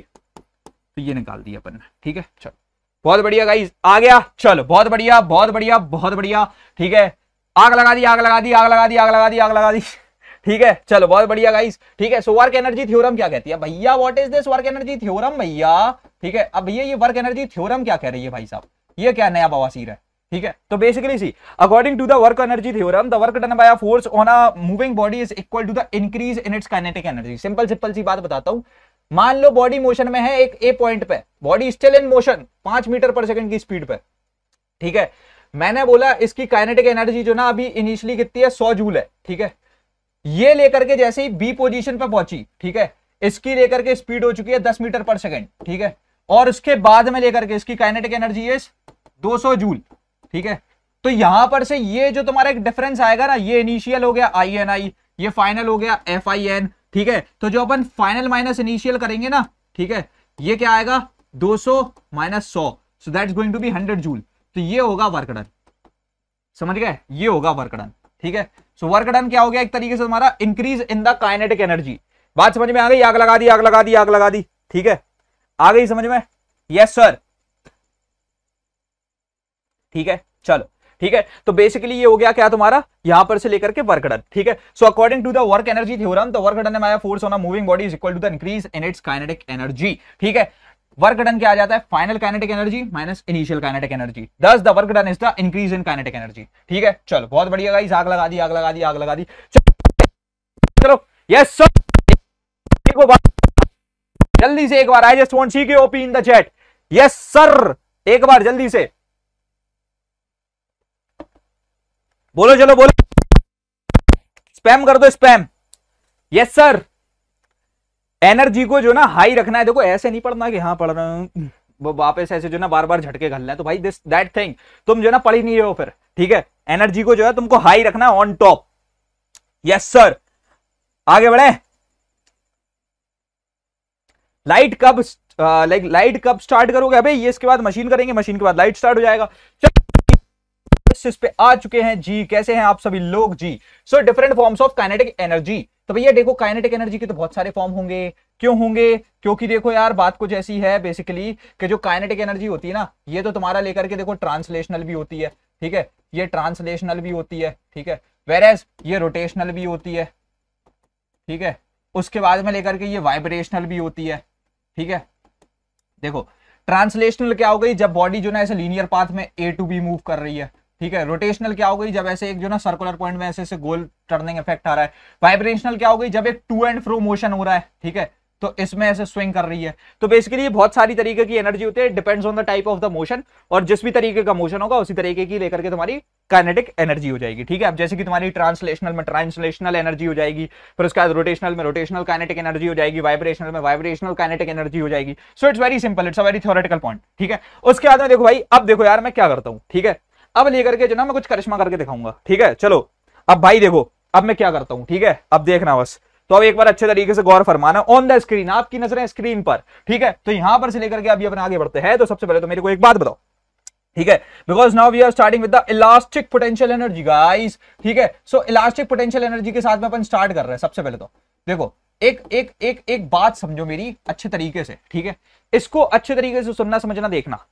तो ये निकाल दिया अपन ने ठीक है चलो बहुत बढ़िया गाइज आ गया चलो बहुत बढ़िया बहुत बढ़िया बहुत बढ़िया ठीक है आग लगा दी आग लगा दी आग लगा दी आग लगा दी आग लगा दी ठीक है चलो बहुत बढ़िया गाइस ठीक है सो वर्क एनर्जी थ्योरम क्या कहती है भैया what is this work energy theorem भैया ठीक है अब भैया ये वर्क एनर्जी थ्योरम क्या कह रही है भाई साहब ये क्या नया बवासीर है ठीक है तो basically see according to the work energy theorem the work done by a force on a moving body is equal to the increase in its kinetic energy simple simple सी बात बताता हूं मान लो बॉडी मोशन में है एक A point पे body still in motion पांच मीटर पर सेकंड की स्पीड पे ठीक है मैंने बोला इसकी काइनेटिक एनर्जी जो ना अभी इनिशियली कितनी है सौ जूल है ठीक है ये लेकर के जैसे ही बी पोजीशन पर पहुंची ठीक है इसकी लेकर के स्पीड हो चुकी है दस मीटर पर सेकेंड ठीक है और उसके बाद में लेकर के इसकी काइनेटिक एनर्जी है 200 जूल ठीक है तो यहां पर से ये जो तुम्हारा एक डिफरेंस आएगा ना ये इनिशियल हो गया आई एन आई ये फाइनल हो गया एफ आई एन ठीक है तो जो अपन फाइनल माइनस इनिशियल करेंगे ना ठीक है ये क्या आएगा 200 सौ माइनस सौ so that going to be 100 joule तो ये होगा वर्कडन समझ गए ये होगा वर्कडन ठीक है सो वर्क क्या हो गया एक तरीके से तुम्हारा increase in the kinetic energy बात समझ में आ गई आग लगा दी आग लगा दी आग लगा दी ठीक है आ गई समझ में यस सर ठीक है चलो ठीक है तो बेसिकली ये हो गया क्या तुम्हारा यहां पर से लेकर के वर्क डन ठीक है so according to the work energy theorem तो वर्क डन माया force on moving body is equal to the increase in its kinetic energy ठीक है वर्क डन क्या आ जाता है final kinetic energy minus initial kinetic energy thus the work done is the increase in kinetic energy ठीक है चलो बहुत बढ़िया गाइस आग लगा दी आग लगा दी आग लगा दी चलो यस सर जल्दी से एक बार आई जस्ट वांट सी के OP in the chat yes sir एक बार जल्दी से बोलो चलो बोलो स्पैम कर दो स्पैम यस सर एनर्जी को जो ना हाई रखना है देखो ऐसे नहीं पढ़ना कि हाँ पढ़ रहा वो वापस ऐसे जो ना बार बार झटके घलना है तो भाई दिस दैट थिंग तुम जो ना पढ़ ही नहीं रहे हो फिर ठीक है एनर्जी को जो है तुमको हाई रखना है ऑन टॉप यस सर आगे बढ़े लाइट कब लाइक uh, लाइट कब स्टार्ट करोगे अबे ये इसके बाद मशीन करेंगे मशीन के बाद लाइट स्टार्ट हो जाएगा चलो एनालिसिस पे आ चुके हैं जी कैसे हैं आप सभी लोग जी so different forms of kinetic energy तो भैया देखो काइनेटिक एनर्जी के तो बहुत सारे फॉर्म होंगे क्यों होंगे क्योंकि देखो यार बात कुछ ऐसी है बेसिकली कि जो काइनेटिक एनर्जी होती है ना ये तो तुम्हारा लेकर के देखो ट्रांसलेशनल भी होती है ठीक है ये ट्रांसलेशनल भी होती है ठीक है वेर एज ये रोटेशनल भी होती है ठीक है उसके बाद में लेकर के ये वाइब्रेशनल भी होती है ठीक है देखो ट्रांसलेशनल क्या हो गई जब बॉडी जो ना ऐसे लीनियर पाथ में ए टू बी मूव कर रही है ठीक है रोटेशनल क्या हो गई जब ऐसे एक जो ना सर्कुलर पॉइंट में ऐसे ऐसे गोल टर्निंग इफेक्ट आ रहा है वाइब्रेशनल क्या हो गई जब एक टू एंड फ्रो मोशन हो रहा है ठीक है तो इसमें ऐसे स्विंग कर रही है तो बेसिकली बहुत सारी तरीके की एनर्जी होती है depends on the type of the motion और जिस भी तरीके का मोशन होगा उसी तरीके की लेकर के तुम्हारी काइनेटिक एनर्जी हो जाएगी ठीक है अब जैसे कि तुम्हारी ट्रांसलेशनल में ट्रांसलेशनल एनर्जी हो जाएगी फिर उसके बाद रोटेशनल में रोटेशनल काइनेटिक एनर्जी हो जाएगी वाइब्रेशनल में वाइब्रेशनल काइनेटिक एनर्जी हो जाएगी so it's very simple it's a very theoretical point ठीक है उसके बाद में देखो भाई अब देखो यार मैं क्या करता हूँ ठीक है अब लेकर के जो ना मैं कुछ करिश्मा करके दिखाऊंगा ठीक है चलो अब भाई देखो अब मैं क्या करता हूँ ठीक है अब देखना बस तो अब एक बार अच्छे तरीके से गौर फरमाना ऑन द स्क्रीन आपकी नजर है स्क्रीन पर ठीक है तो यहां पर से लेकर के अभी अपने आगे बढ़ते हैं तो सबसे पहले तो मेरे को एक बात बताओ ठीक है because now we are starting with the elastic potential energy guys ठीक है सो इलास्टिक पोटेंशियल एनर्जी के साथ में अपन स्टार्ट कर रहे हैं सबसे पहले तो देखो एक एक एक एक बात समझो मेरी अच्छे तरीके से ठीक है इसको अच्छे तरीके से सुनना समझना देखना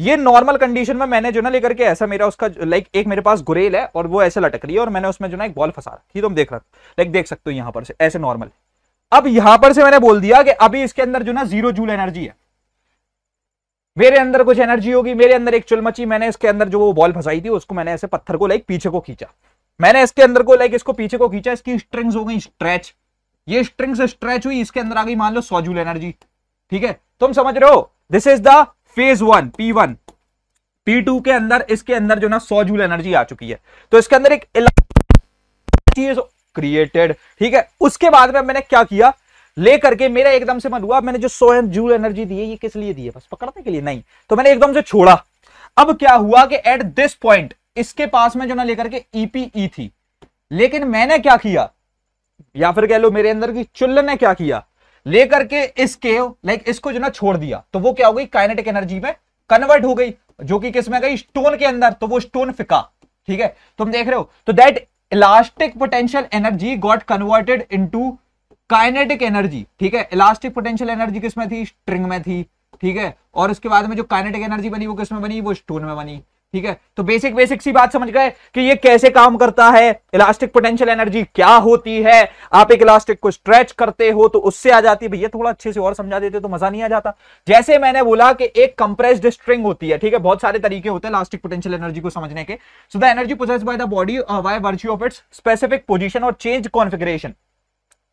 ये नॉर्मल कंडीशन में मैंने जो ना लेकर के ऐसा मेरा उसका लाइक एक मेरे पास गुरेल है और वो ऐसे लटक रही है और मैंने उसमें जो ना एक बॉल फंसा रखी तुम देख रहा लाइक देख सकते हो यहां पर से ऐसे नॉर्मल अब यहां पर से मैंने बोल दिया कि अभी इसके अंदर जो ना जीरो जूल एनर्जी है मेरे अंदर कुछ एनर्जी होगी मेरे अंदर एक चुल मची मैंने इसके अंदर जो वो बॉल फंसाई थी उसको मैंने ऐसे पत्थर को लाइक पीछे को खींचा मैंने इसके अंदर को लाइक इसको पीछे को खींचा इसकी स्ट्रिंग्स हो गई स्ट्रेच ये स्ट्रिंग्स स्ट्रेच हुई इसके अंदर आ गई मान लो सौ जूल एनर्जी ठीक है तुम समझ रहे हो this is the phase one P one P two के अंदर इसके अंदर जो ना सौ जूल एनर्जी आ चुकी है तो इसके अंदर एक चीज क्रिएटेड ठीक है उसके बाद में मैंने क्या किया ले करके मेरा एकदम से मन हुआ मैंने जो सौ जूल एनर्जी दी है ये किस लिए दी है बस पकड़ने के लिए नहीं तो मैंने एकदम से छोड़ा अब क्या हुआ कि एट दिस पॉइंट इसके पास में जो ना लेकर के ईपीई e e थी लेकिन मैंने क्या किया या फिर कह लो मेरे अंदर की चुल्ल ने क्या किया लेकर के इस केव लाइक इसको जो ना छोड़ दिया तो वो क्या हो गई काइनेटिक एनर्जी में कन्वर्ट हो गई जो कि किस में गई स्टोन के अंदर तो वो स्टोन फिका ठीक है तुम देख रहे हो तो that elastic potential energy got converted into kinetic energy ठीक है इलास्टिक पोटेंशियल एनर्जी किसमें थी स्ट्रिंग में थी ठीक है और उसके बाद में जो काइनेटिक एनर्जी बनी वो किसमें बनी वो स्टोन में बनी ठीक है तो बेसिक बेसिक सी बात समझ गए कि ये कैसे काम करता है इलास्टिक पोटेंशियल एनर्जी क्या होती है आप एक इलास्टिक को स्ट्रेच करते हो तो उससे आ जाती है भैया थोड़ा अच्छे से और समझा देते तो मजा नहीं आ जाता जैसे मैंने बोला कि एक कंप्रेस्ड स्ट्रिंग होती है ठीक है बहुत सारे तरीके होते हैं इलास्टिक पोटेंशियल एनर्जी को समझने के so the energy process by the body by virtue of its specific position और चेंज कॉन्फिग्रेशन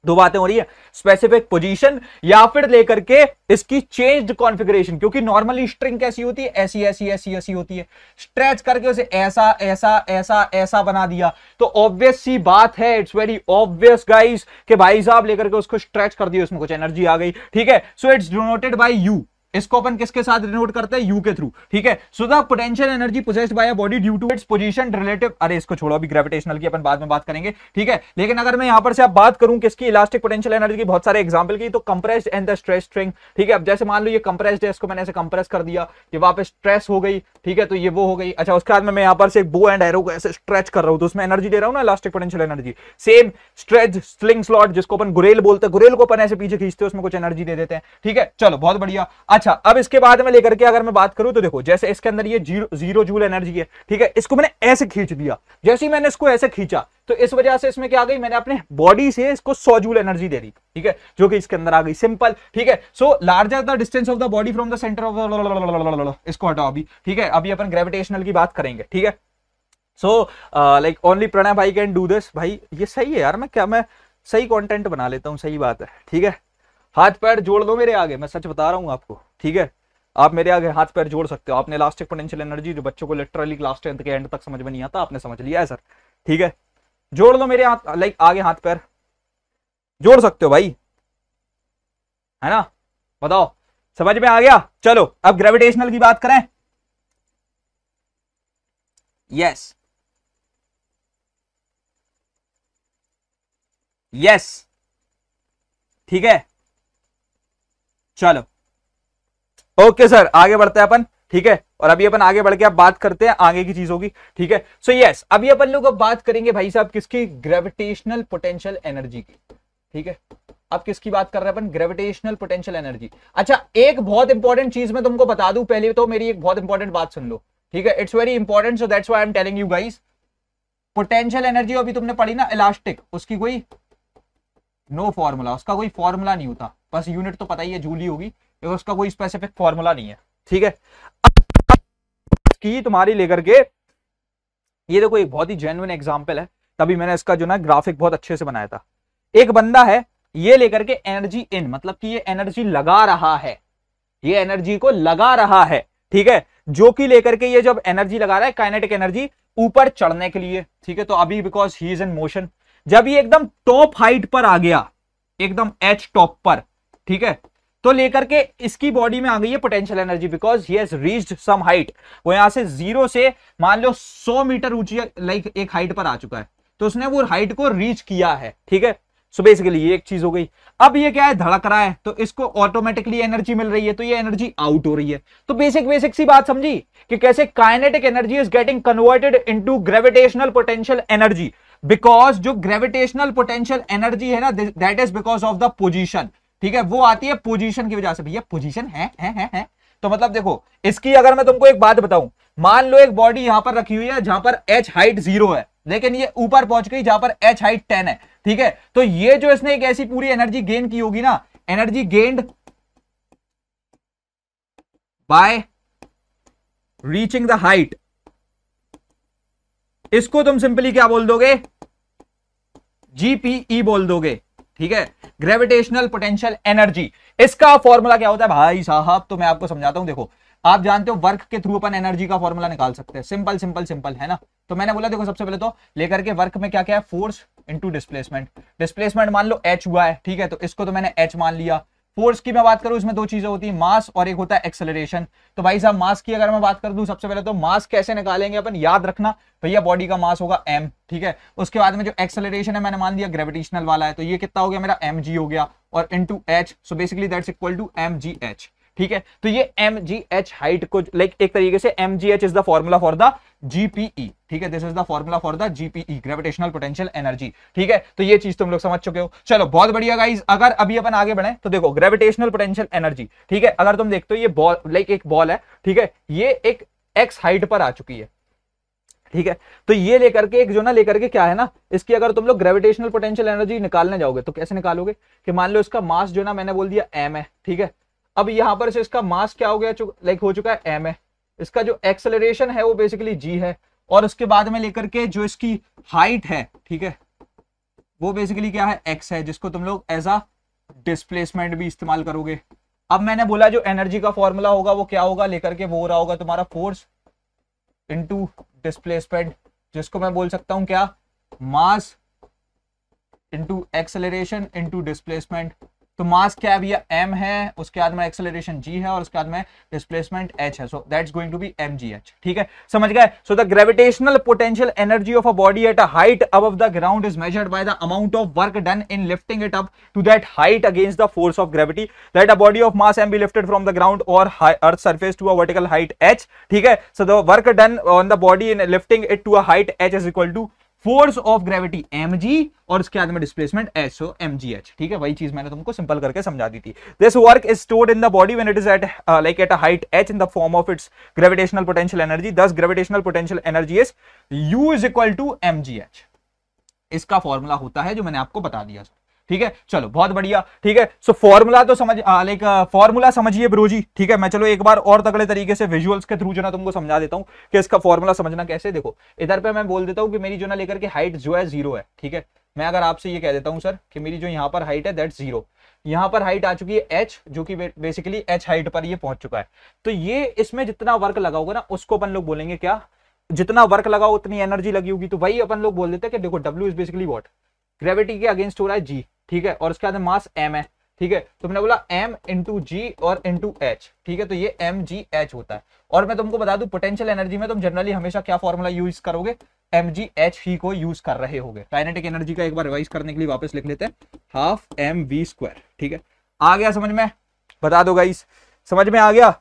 दो बातें हो रही है स्पेसिफिक पोजीशन या फिर लेकर के इसकी चेंज्ड कॉन्फ़िगरेशन क्योंकि नॉर्मली स्ट्रिंग कैसी होती है ऐसी ऐसी ऐसी ऐसी होती है स्ट्रेच करके उसे ऐसा ऐसा ऐसा ऐसा बना दिया तो ऑब्वियस सी बात है इट्स वेरी ऑब्वियस गाइस कि भाई साहब लेकर के उसको स्ट्रेच कर दिया उसमें कुछ एनर्जी आ गई ठीक है so it's denoted by U इसको अपन किसके साथ डिनोट करते हैं यू के थ्रू ठीक है so the potential energy possessed by a body due to its position relative अरे इसको छोड़ो अभी ग्रेविटेशनल की अपन बाद में बात करेंगे ठीक है लेकिन अगर मैं यहां पर से आप बात करूं किसकी इलास्टिक पोटेंशियल एनर्जी की बहुत सारे एग्जांपल की तो compressed and the stress string ठीक है अब जैसे मान लो ये कंप्रेस्ड है इसको मैंने ऐसे कंप्रेस कर दिया ये वापस स्ट्रेस हो गई ठीक है तो ये वो हो गई अच्छा उसके बाद में मैं यहां पर से एक बो एंड एरो को ऐसे स्ट्रेच कर रहा हूं तो उसमें एनर्जी दे रहा हूं ना elastic potential energy same stretch sling slot जिसको अपन गुरेल बोलते हैं गुरेल को अपन ऐसे पीछे खींचते हैं उसमें कुछ एनर्जी दे देते हैं ठीक है चलो बहुत बढ़िया अच्छा अच्छा अब इसके बाद में लेकर के अगर मैं बात करूं तो देखो जैसे इसके अंदर ये जीरो जीरो जूल एनर्जी है ठीक है इसको मैंने ऐसे खींच दिया जैसे ही मैंने इसको ऐसे खींचा तो इस वजह से इसमें क्या आ गई मैंने अपने बॉडी से इसको सौ जूल एनर्जी दे दी ठीक है जो कि इसके अंदर आ गई सिंपल ठीक है so larger the distance of the body from the center of इसको हटाओ अभी ठीक है अभी अपन ग्रेविटेशनल की बात करेंगे ठीक है सो लाइक ओनली प्रणय भाई कैन डू दिस भाई ये सही है यार मैं क्या मैं सही कॉन्टेंट बना लेता हूँ सही बात है ठीक है हाथ पैर जोड़ दो मेरे आगे मैं सच बता रहा हूँ आपको ठीक है आप मेरे आगे हाथ पैर जोड़ सकते हो आपने लास्ट पोटेंशियल एनर्जी जो बच्चों को लिटरली लास्ट के एंड तक समझ में नहीं आता आपने समझ लिया है सर ठीक है जोड़ लो मेरे हाथ लाइक आगे हाथ पैर जोड़ सकते हो भाई है ना बताओ समझ में आ गया चलो अब ग्रेविटेशनल की बात करें यस यस ठीक है चलो ओके सर आगे बढ़ते हैं अपन ठीक है और अभी अपन आगे बढ़ के आप बात करते हैं आगे की चीजों की ठीक है सो so, यस yes, अभी अपन लोग अब बात करेंगे भाई साहब किसकी ग्रेविटेशनल पोटेंशियल एनर्जी की ठीक है अब किसकी बात कर रहे हैं अपन ग्रेविटेशनल पोटेंशियल एनर्जी अच्छा एक बहुत इंपॉर्टेंट चीज मैं तुमको बता दू पहले तो मेरी एक बहुत इंपॉर्टेंट बात सुन लो ठीक है it's very important so that's why I am telling you guys potential energy अभी तुमने पढ़ी ना इलास्टिक उसकी कोई नो फॉर्मूला उसका कोई फॉर्मूला नहीं होता बस यूनिट तो पता ही है जूली होगी उसका कोई स्पेसिफिक फॉर्मूला नहीं है ठीक है की तुम्हारी लेकर के ये देखो एक बहुत ही जेनुअन एग्जाम्पल है तभी मैंने इसका जो ना ग्राफिक बहुत अच्छे से बनाया था एक बंदा है ये लेकर के एनर्जी इन मतलब कि ये एनर्जी लगा रहा है ये एनर्जी को लगा रहा है ठीक है जो कि लेकर के ये जब एनर्जी लगा रहा है काइनेटिक एनर्जी ऊपर चढ़ने के लिए ठीक है तो अभी because he is in motion जब ये एकदम टॉप हाइट पर आ गया एकदम एच टॉप पर ठीक है तो लेकर के इसकी बॉडी में आ गई है potential energy because he has reached some height वो यहां से जीरो से मान लो 100 मीटर ऊंची लाइक एक हाइट पर आ चुका है तो उसने वो हाइट को रीच किया है ठीक है सो so बेसिकली ये एक चीज हो गई अब ये क्या है धड़क रहा है तो इसको ऑटोमेटिकली एनर्जी मिल रही है तो ये एनर्जी आउट हो रही है तो बेसिक बेसिक सी बात समझी कि कैसे kinetic energy is getting converted into gravitational potential energy because जो ग्रेविटेशनल पोटेंशियल एनर्जी है ना that is because of the position ठीक है वो आती है पोजिशन की वजह से भैया पोजीशन है, है, है, है तो मतलब देखो इसकी अगर मैं तुमको एक बात बताऊं मान लो एक बॉडी यहां पर रखी हुई है जहां पर एच हाइट जीरो है लेकिन ये ऊपर पहुंच गई जहां पर एच हाइट टेन है ठीक है तो ये जो इसने एक ऐसी पूरी एनर्जी गेन की होगी ना energy gained by reaching the height इसको तुम सिंपली क्या बोल दोगे जीपीई e बोल दोगे ठीक है ग्रेविटेशनल पोटेंशियल एनर्जी इसका फॉर्मूला क्या होता है भाई साहब तो मैं आपको समझाता हूं देखो आप जानते हो वर्क के थ्रू अपन एनर्जी का फॉर्मूला निकाल सकते हैं सिंपल सिंपल सिंपल है ना तो मैंने बोला देखो सबसे पहले तो लेकर के वर्क में क्या क्या है फोर्स इंटू डिस्प्लेसमेंट डिस्प्लेसमेंट मान लो एच हुआ है ठीक है तो इसको तो मैंने एच मान लिया फोर्स की मैं बात करूं इसमें दो चीजें होती है मास और एक होता है एक्सेलरेशन तो भाई साहब मास की अगर मैं बात कर दूं सबसे पहले तो मास कैसे निकालेंगे अपन याद रखना भैया बॉडी का मास होगा एम ठीक है उसके बाद में जो एक्सेलरेशन है मैंने मान लिया ग्रेविटेशनल वाला है तो ये कितना हो गया मेरा एम हो गया और इन H so basically that's equal to M ji H ठीक है तो ये एम जी एच हाइट को लाइक एक तरीके से M ji H is the formula for the GPE ठीक है this is the formula for the GPE gravitational potential energy ठीक है तो ये चीज तुम लोग समझ चुके हो चलो बहुत बढ़िया गाइज अगर अभी अपन आगे बढ़े तो देखो ग्रेविटेशनल पोटेंशियल एनर्जी ठीक है अगर तुम देखते हो ये बॉल लाइक एक बॉल है ठीक है ये एक एक्स हाइट पर आ चुकी है ठीक है तो ये लेकर के एक जो ना लेकर के क्या है ना इसकी अगर तुम लोग ग्रेविटेशनल पोटेंशियल एनर्जी निकालने जाओगे तो कैसे निकालोगे कि मान लो इसका मास जो ना मैंने बोल दिया एम है ठीक है अब यहां पर से इसका मास क्या हो गया लाइक हो चुका है एम है इसका जो एक्सेलरेशन है वो बेसिकली जी है और उसके बाद में लेकर के जो इसकी हाइट है ठीक है वो बेसिकली क्या है एक्स है जिसको तुम लोग एज अ डिस्प्लेसमेंट भी इस्तेमाल करोगे अब मैंने बोला जो एनर्जी का फॉर्मूला होगा वो क्या होगा लेकर के वो हो रहा होगा तुम्हारा फोर्स इंटू डिस्प्लेसमेंट जिसको मैं बोल सकता हूं क्या mass into acceleration into displacement तो मास क्या भैया एम है उसके बाद में एक्सेलरेशन जी है और उसके बाद में डिस्प्लेसमेंट एच है so that's going to be M G H ठीक है समझ गए so the gravitational potential energy of a body at a height above the ground is measured by the amount of work done in lifting it up to that height against the force of gravity that a body of mass M be lifted from the ground और earth surface to a vertical height H ठीक है so the work done on the body in lifting it to a height H is equal to force of gravity M G और उसके बाद में displacement so M जी H ठीक है वही चीज मैंने तुमको सिंपल करके समझा दी थी this work is stored in the body when it is at like at a height H in the form of its gravitational potential energy thus gravitational potential energy is U is equal to M ji H इसका formula होता है जो मैंने आपको बता दिया ठीक है चलो बहुत बढ़िया ठीक है सो फॉर्मूला तो समझ लाइक फॉर्मूला समझिए ब्रो जी ठीक है मैं चलो एक बार और तगड़े तरीके से विजुअल्स के थ्रू जो ना तुमको समझा देता हूँ कि इसका फॉर्मूला समझना कैसे देखो इधर पे मैं बोल देता हूँ कि मेरी जो ना लेकर के हाइट जो है जीरो है ठीक है मैं अगर आपसे ये कह देता हूँ सर कि मेरी जो यहाँ पर हाइट है दैट जीरो यहाँ पर हाइट आ चुकी है एच जो कि बेसिकली एच हाइट पर ये पहुंच चुका है तो ये इसमें जितना वर्क लगा होगा ना उसको अपन लोग बोलेंगे क्या जितना वर्क लगा उतनी एनर्जी लगी होगी तो वही अपन लोग बोल देते हैं कि देखो W is basically what gravity के अगेंस्ट हो रहा है जी ठीक है और उसके बाद मास एम है ठीक है तो मैंने बोला एम इंटू जी और इंटू एच ठीक है तो ये एम जी एच होता है और मैं तुमको बता दू पोटेंशियल एनर्जी में तुम जनरली हमेशा क्या फॉर्मूला यूज करोगे एम जी एच ही को यूज कर रहे होगे काइनेटिक एनर्जी का एक बार रिवाइज करने के लिए वापस लिख लेते हैं हाफ एम वी स्क्वायर ठीक है आ गया समझ में बता दो गाइस समझ में आ गया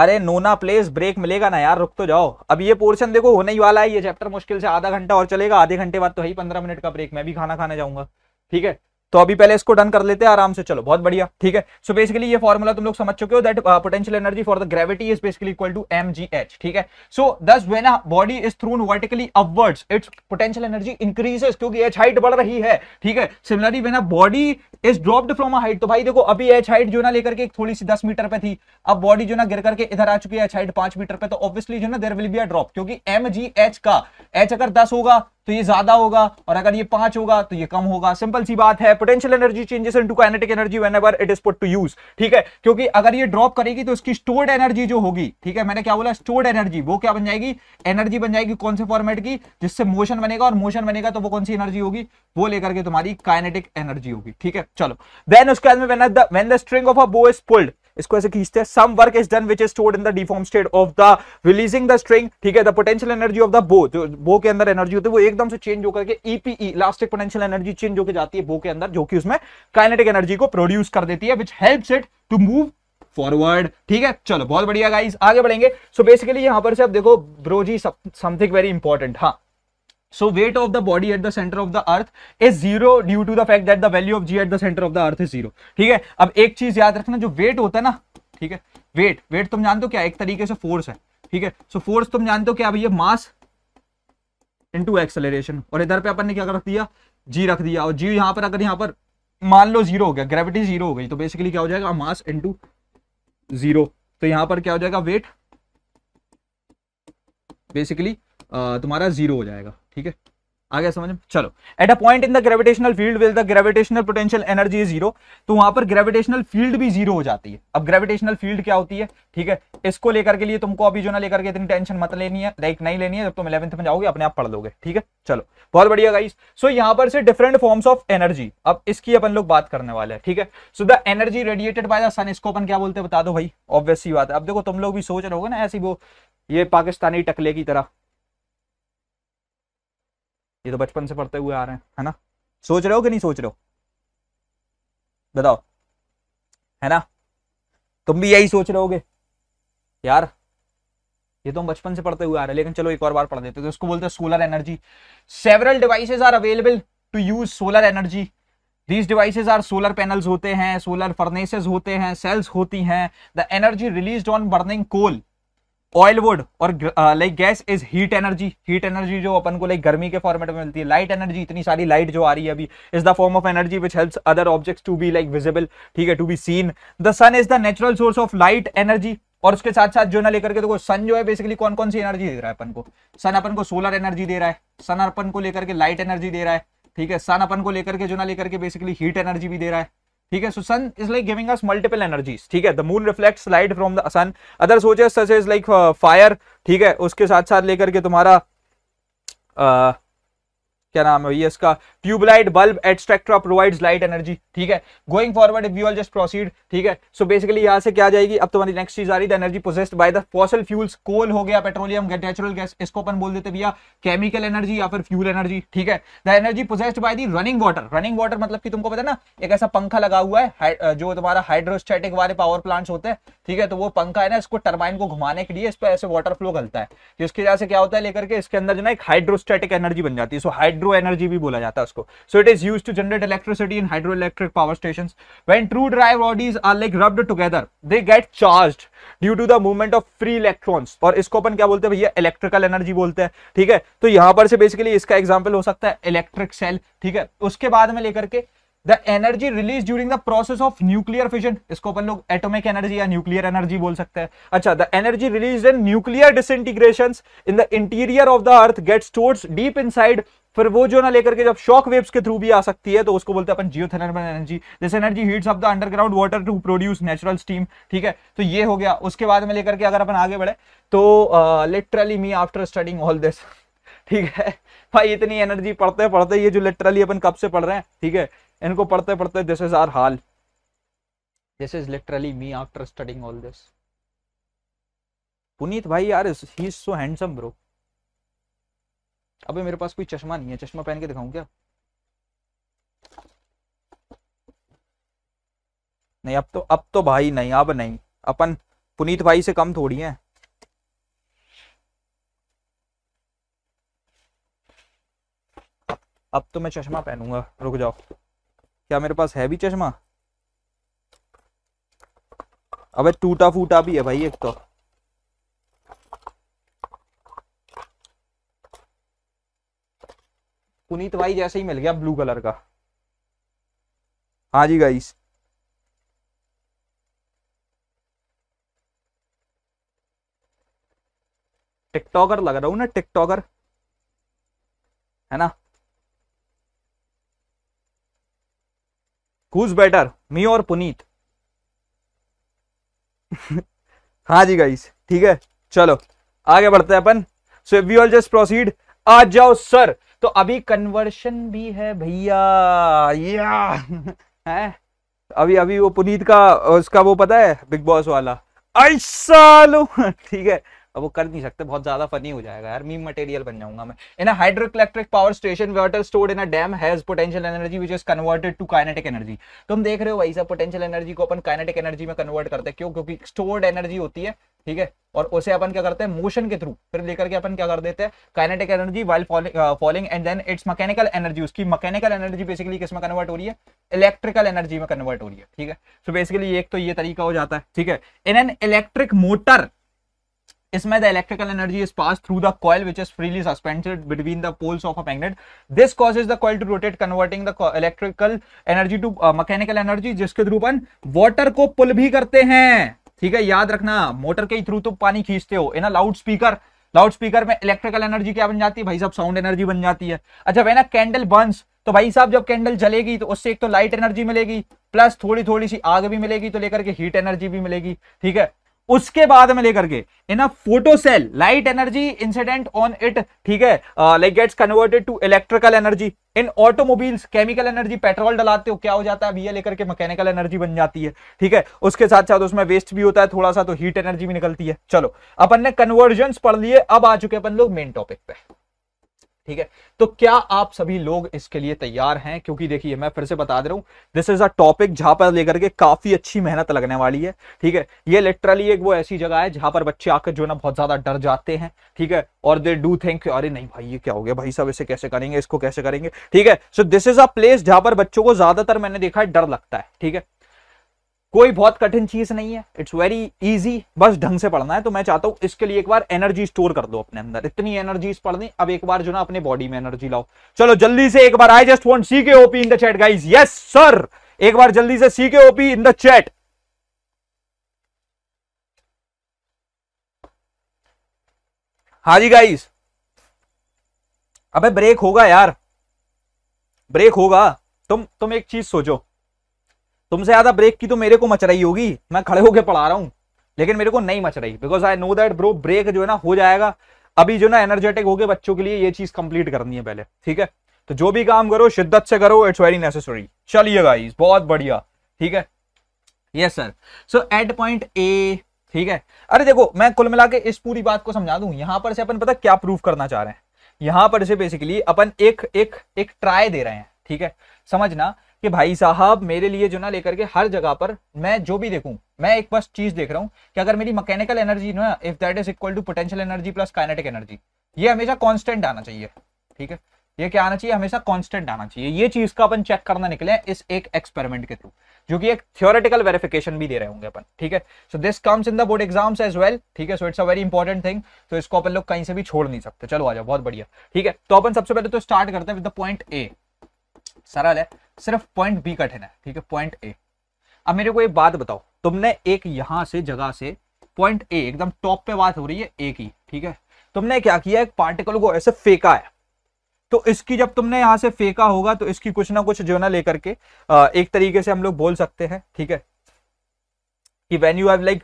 अरे नोना प्लेस ब्रेक मिलेगा ना यार रुक तो जाओ अब ये पोर्शन देखो होने ही वाला है ये चैप्टर मुश्किल से आधा घंटा और चलेगा आधे घंटे बाद तो ही पंद्रह मिनट का ब्रेक मैं भी खाना खाने जाऊंगा ठीक है तो अभी पहले इसको डन कर लेते हैं आराम से चलो बहुत बढ़िया ठीक है सो so बेसिकली ये फॉर्मूला तुम लोग समझ चुके हो that potential energy for the gravity is basically equal to M ji H ठीक है so thus when body is thrown vertically upwards its potential energy increases क्योंकि एच हाइट बढ़ रही है ठीक है similarly when body is dropped from a height तो भाई देखो अभी एच हाइट जो ना लेकर के थोड़ी सी दस मीटर पे थी अब बॉडी जो ना गिर करके इधर आ चुकी है एच हाइट पांच मीटर पे तो ऑब्वियसली जो ना there will be a drop क्योंकि एम जी एच का एच अगर दस होगा तो ये ज्यादा होगा और अगर ये पांच होगा तो ये कम होगा सिंपल सी बात है potential energy changes into kinetic energy whenever it is put to use ठीक है क्योंकि अगर ये ड्रॉप करेगी तो इसकी स्टोर्ड एनर्जी जो होगी ठीक है मैंने क्या बोला स्टोर्ड एनर्जी वो क्या बन जाएगी एनर्जी बन जाएगी कौन से फॉर्मेट की जिससे मोशन बनेगा और मोशन बनेगा तो वो कौन सी एनर्जी होगी वो लेकर के तुम्हारी काइनेटिक एनर्जी होगी ठीक है चलो देन उसके बाद में when the string of a bow is pulled इसको ऐसे खींचते हैं some work is done which is stored in the deform state of the releasing the string ठीक है the potential energy of the bow जो बो के अंदर एनर्जी होती है वो एकदम से चेंज होकर EPE elastic potential energy change होकर जाती है बो के अंदर जो कि उसमें काइनेटिक एनर्जी को प्रोड्यूस कर देती है which help it to move forward ठीक है चलो बहुत बढ़िया गाइज आगे बढ़ेंगे सो so बेसिकली यहां पर से आप देखो ब्रोजी समथिंग वेरी इंपॉर्टेंट हाँ So weight of the body at the center of the earth is zero due to the fact that the value of g at the center of the earth is zero. ठीक है अब एक चीज याद रखना जो wait होता है ना ठीक है वेट वेट तुम जानते हो क्या एक तरीके से फोर्स है ठीक है सो फोर्स तुम जानते हो क्या भैया मास इंटू एक्सेलरेशन और इधर पे अपन ने क्या रख दिया जी रख दिया और जी यहाँ पर अगर यहाँ पर मान लो जीरो हो गया ग्रेविटी जीरो हो गई तो बेसिकली क्या हो जाएगा मास इंटू जीरो तो यहाँ पर क्या हो जाएगा वेट बेसिकली तुम्हारा जीरो हो जाएगा ठीक है आ गया समझ में चलो at a point in the gravitational field will the gravitational potential energy is zero तो वहां पर ग्रेविटेशनल फील्ड भी जीरो हो जाती है अब ग्रेविटेशनल फील्ड क्या होती है ठीक है इसको लेकर के लिए तुमको अभी जो ना लेकर के इतनी टेंशन मत लेनी है लाइक नहीं लेनी है जब तुम इलेवंथ में जाओगे अपने आप पढ़ लोगे ठीक है चलो बहुत बढ़िया गाइस सो so, यहाँ पर से डिफरेंट फॉर्म्स ऑफ एनर्जी अब इसकी अपन लोग बात करने वाले हैं ठीक है so the energy radiated by the sun इसको अपन क्या बोलते हैं बता दो भाई ऑब्वियस सी बात है अब देखो तुम लोग भी सोच रहे हो ना ऐसी वो ये पाकिस्तानी टकले की तरह ये तो बचपन से पढ़ते हुए आ रहे हैं है ना सोच रहे हो कि नहीं सोच रहे हो बताओ है ना तुम भी यही सोच रहे होगे यार ये तो हम बचपन से पढ़ते हुए आ रहे हैं लेकिन चलो एक और बार पढ़ देते तो उसको बोलते हैं solar energy several devices are available to use solar energy these devices are solar panels होते हैं सोलर फर्नेसेज होते हैं सेल्स होती हैं the energy release on burning coal oil wood और like gas is heat energy heat energy जो अपन को लाइक गर्मी के फॉर्मेट में मिलती है लाइट एनर्जी इतनी सारी लाइट जो आ रही है अभी is the form of energy which helps other objects to be like visible ठीक है to be seen the sun is the natural source of light energy और उसके साथ साथ जो ना लेकर के देखो सन जो है बेसिकली कौन कौन सी एनर्जी दे रहा है अपन को सन अपन को सोलर एनर्जी दे रहा है सन अपन को लेकर के लाइट एनर्जी दे रहा है ठीक है सन अपन को लेकर के जो ना लेकर के बेसिकली हीट एनर्जी भी दे रहा है ठीक है so sun is like giving us multiple energies ठीक है the moon reflect light from the sun other सोचे सच इज लाइक फायर ठीक है उसके साथ साथ लेकर के तुम्हारा uh, क्या नाम है ये इसका tubelight bulb etcetera provides light energy ठीक है going forward if you are just proceed ठीक है सो बेसिकली यहाँ से क्या जाएगी अब तुम्हारी नेक्स्ट चीज आ रही है energy processed by the fossil fuels coal हो गया पेट्रोलियम नेचुरल गैस इसको अपन बोल देते भैया केमिकल एनर्जी या फिर फ्यूल एनर्जी ठीक है the energy processed by the running water running water मतलब कि तुमको पता ना एक ऐसा पंखा लगा हुआ है जो तुम्हारा हाइड्रोस्टेटिक वाले पावर प्लांट्स होते हैं ठीक है तो वो पंखा है ना इसको टर्बाइन को घुमाने के लिए इस पर ऐसे वाटर फ्लो गलता है जिसकी वजह से क्या होता है लेकर के इसके अंदर जो ना एक हाइड्रोस्टेटिक एनर्जी बन जाती है सो हाइड्रो हाइड्रो एनर्जी भी बोला जाता है उसको so it is use to generate electricity in hydro electric power station when two dry bodies are like rubbed together they get charge due to the movement of free electrons और इसको अपन क्या बोलते हैं भैया इलेक्ट्रिकल एनर्जी बोलते हैं ठीक है तो यहां पर से बेसिकली इसका एग्जाम्पल हो सकता है इलेक्ट्रिक सेल ठीक है उसके बाद में लेकर के the energy release during the process of nuclear fission इसको अपन लोग एटॉमिक एनर्जी या न्यूक्लियर एनर्जी बोल सकते हैं अच्छा the energy release in nuclear disintegration in the interior of the earth get stores deep inside फिर वो जो ना लेकर के जब शॉक वेव्स के थ्रू भी आ सकती है तो उसको बोलते हैं अपन जियोथर्मल एनर्जी जैसे energy heats off the underground water to produce natural steam ठीक है तो ये हो गया उसके बाद में लेकर के अगर अपन आगे बढ़े तो literally me after studying all this ठीक है भाई इतनी एनर्जी पढ़ते पढ़ते ये जो लिटरली अपन कब से पढ़ रहे हैं ठीक है इनको पढ़ते पढ़ते दिस इज आर हाल this is literally me after studying all this Puneet भाई यार he is so handsome bro अबे मेरे पास कोई चश्मा नहीं है चश्मा पहन के दिखाऊं क्या नहीं अब तो अब तो भाई नहीं अब नहीं अपन पुनीत भाई से कम थोड़ी है अब तो मैं चश्मा पहनूंगा रुक जाओ क्या मेरे पास है भी चश्मा अबे टूटा फूटा भी है भाई एक तो पुनीत भाई जैसे ही मिल गया ब्लू कलर का हाँ जी गाइस टिकटॉकर लग रहा हूं ना टिकटॉकर है ना हुज बेटर मी और पुनीत हाँ जी गाइस ठीक है चलो आगे बढ़ते हैं अपन so we all just proceed आ जाओ सर तो अभी कन्वर्शन भी है भैया या है अभी अभी वो पुनीत का उसका वो पता है बिग बॉस वाला ऐसा लो ठीक है अब वो कर नहीं सकते बहुत ज्यादा फनी हो जाएगा यार मीम मटेरियल बन जाऊंगा मैं in hydro electric power station water stored in a dam has potential energy which is converted to kinetic energy तो हम देख रहे हो भाई साहब पोटेंशियल एनर्जी को अपन काइनेटिक एनर्जी में कन्वर्ट करते हैं क्यों क्योंकि स्टोर्ड एनर्जी होती है ठीक है और उसे अपन क्या करते हैं मोशन के थ्रू फिर लेकर के अपन क्या कर देते हैं kinetic energy while falling and then its mechanical energy उसकी मैकेनिकल एनर्जी बेसिकली किस में कन्वर्ट हो रही है इलेक्ट्रिकल एनर्जी में कन्वर्ट हो रही है ठीक है सो बेसिकली एक तो ये तरीका हो जाता है ठीक है इन एन इलेक्ट्रिक मोटर इसमें the electrical energy is pass through the coil which is freely suspended between the poles of a magnet this causes the coil to rotate converting the electrical energy to mechanical energy जिसके थ्रू अपन water को pull भी करते हैं ठीक है याद रखना मोटर के थ्रू तो पानी खींचते हो in a loud speaker loud speaker में इलेक्ट्रिकल एनर्जी क्या बन जाती है भाई साहब साउंड एनर्जी बन जाती है अच्छा वेना कैंडल बंस तो भाई साहब जब कैंडल जलेगी तो उससे एक तो लाइट एनर्जी मिलेगी प्लस थोड़ी थोड़ी सी आग भी मिलेगी तो लेकर के हीट एनर्जी भी मिलेगी ठीक है उसके बाद में लेकर के in a photocell light energy incident on it ठीक है like gets converted to electrical energy in automobiles chemical energy petrol डलाते हो क्या हो जाता है लेकर के मैकेनिकल एनर्जी बन जाती है ठीक है उसके साथ साथ उसमें वेस्ट भी होता है थोड़ा सा तो हीट एनर्जी भी निकलती है चलो अपन ने कन्वर्जन पढ़ लिए अब आ चुके अपन लोग मेन टॉपिक पे ठीक है तो क्या आप सभी लोग इसके लिए तैयार हैं क्योंकि देखिए मैं फिर से बता दे रहा हूं दिस इज अ टॉपिक जहां पर लेकर के काफी अच्छी मेहनत लगने वाली है ठीक है ये लिटरली एक वो ऐसी जगह है जहां पर बच्चे आकर जो ना बहुत ज्यादा डर जाते हैं ठीक है और दे डू थिंक अरे नहीं भाई ये क्या हो गया भाई साहब इसे कैसे करेंगे इसको कैसे करेंगे ठीक है so this is a place जहां पर बच्चों को ज्यादातर मैंने देखा है डर लगता है ठीक है कोई बहुत कठिन चीज नहीं है इट्स वेरी इजी बस ढंग से पढ़ना है तो मैं चाहता हूं इसके लिए एक बार एनर्जी स्टोर कर दो अपने अंदर इतनी एनर्जी पढ़ दें अब एक बार जो ना अपने बॉडी में एनर्जी लाओ चलो जल्दी से एक बार आई जस्ट वॉन्ट सी के OP in the chat guys yes sir एक बार जल्दी से सी के ओपी इन द चैट हाँ जी गाइज अबे ब्रेक होगा यार ब्रेक होगा तुम तुम एक चीज सोचो तुमसे ज्यादा ब्रेक की तो मेरे को मच रही होगी मैं खड़े होकर पढ़ा रहा हूँ लेकिन मेरे को नहीं मच रही because I know that bro break जो है ना हो जाएगा अभी जो ना एनर्जेटिक हो गए बच्चों के लिए ये चीज कंप्लीट करनी है पहले ठीक है तो जो भी काम करो शिद्दत से करो इट्स वेरी नेसेसरी चलिए गाइस बहुत बढ़िया ठीक है yes sir so eight point A ठीक है अरे देखो मैं कुल मिला के इस पूरी बात को समझा दूं यहां पर से अपन पता क्या प्रूफ करना चाह रहे हैं यहां पर से बेसिकली अपन एक एक एक ट्राई दे रहे हैं ठीक है समझना कि भाई साहब मेरे लिए जो ना लेकर के हर जगह पर मैं जो भी देखूं मैं एक बस चीज देख रहा हूं कि अगर मेरी मैकेनिकल एनर्जी ना if that is equal to potential energy plus kinetic energy ये हमेशा कांस्टेंट आना चाहिए ठीक है ये क्या आना चाहिए हमेशा कांस्टेंट आना चाहिए ये चीज का अपन चेक करना निकले इस एक एक्सपेरिमेंट के थ्रू जो कि एक थियोरेटिकल वेरिफिकेशन भी दे रहे होंगे अपन ठीक है so this comes in the board exams as well ठीक है so it's a very important thing तो इसको अपन लोग कहीं से भी छोड़ नहीं सकते चलो आ जाओ बहुत बढ़िया ठीक है तो अपन सबसे पहले तो स्टार्ट करते हैं विद द पॉइंट ए सरल है सिर्फ पॉइंट बी कठिन है ठीक है पॉइंट ए अब मेरे को एक बात बताओ तुमने एक यहां से जगह से पॉइंट ए एकदम टॉप पे बात हो रही है ए की ठीक है तुमने क्या किया एक पार्टिकल को ऐसे फेंका है तो इसकी जब तुमने यहां से फेंका होगा तो इसकी कुछ ना कुछ जो ना लेकर के एक तरीके से हम लोग बोल सकते हैं ठीक है कि when you have like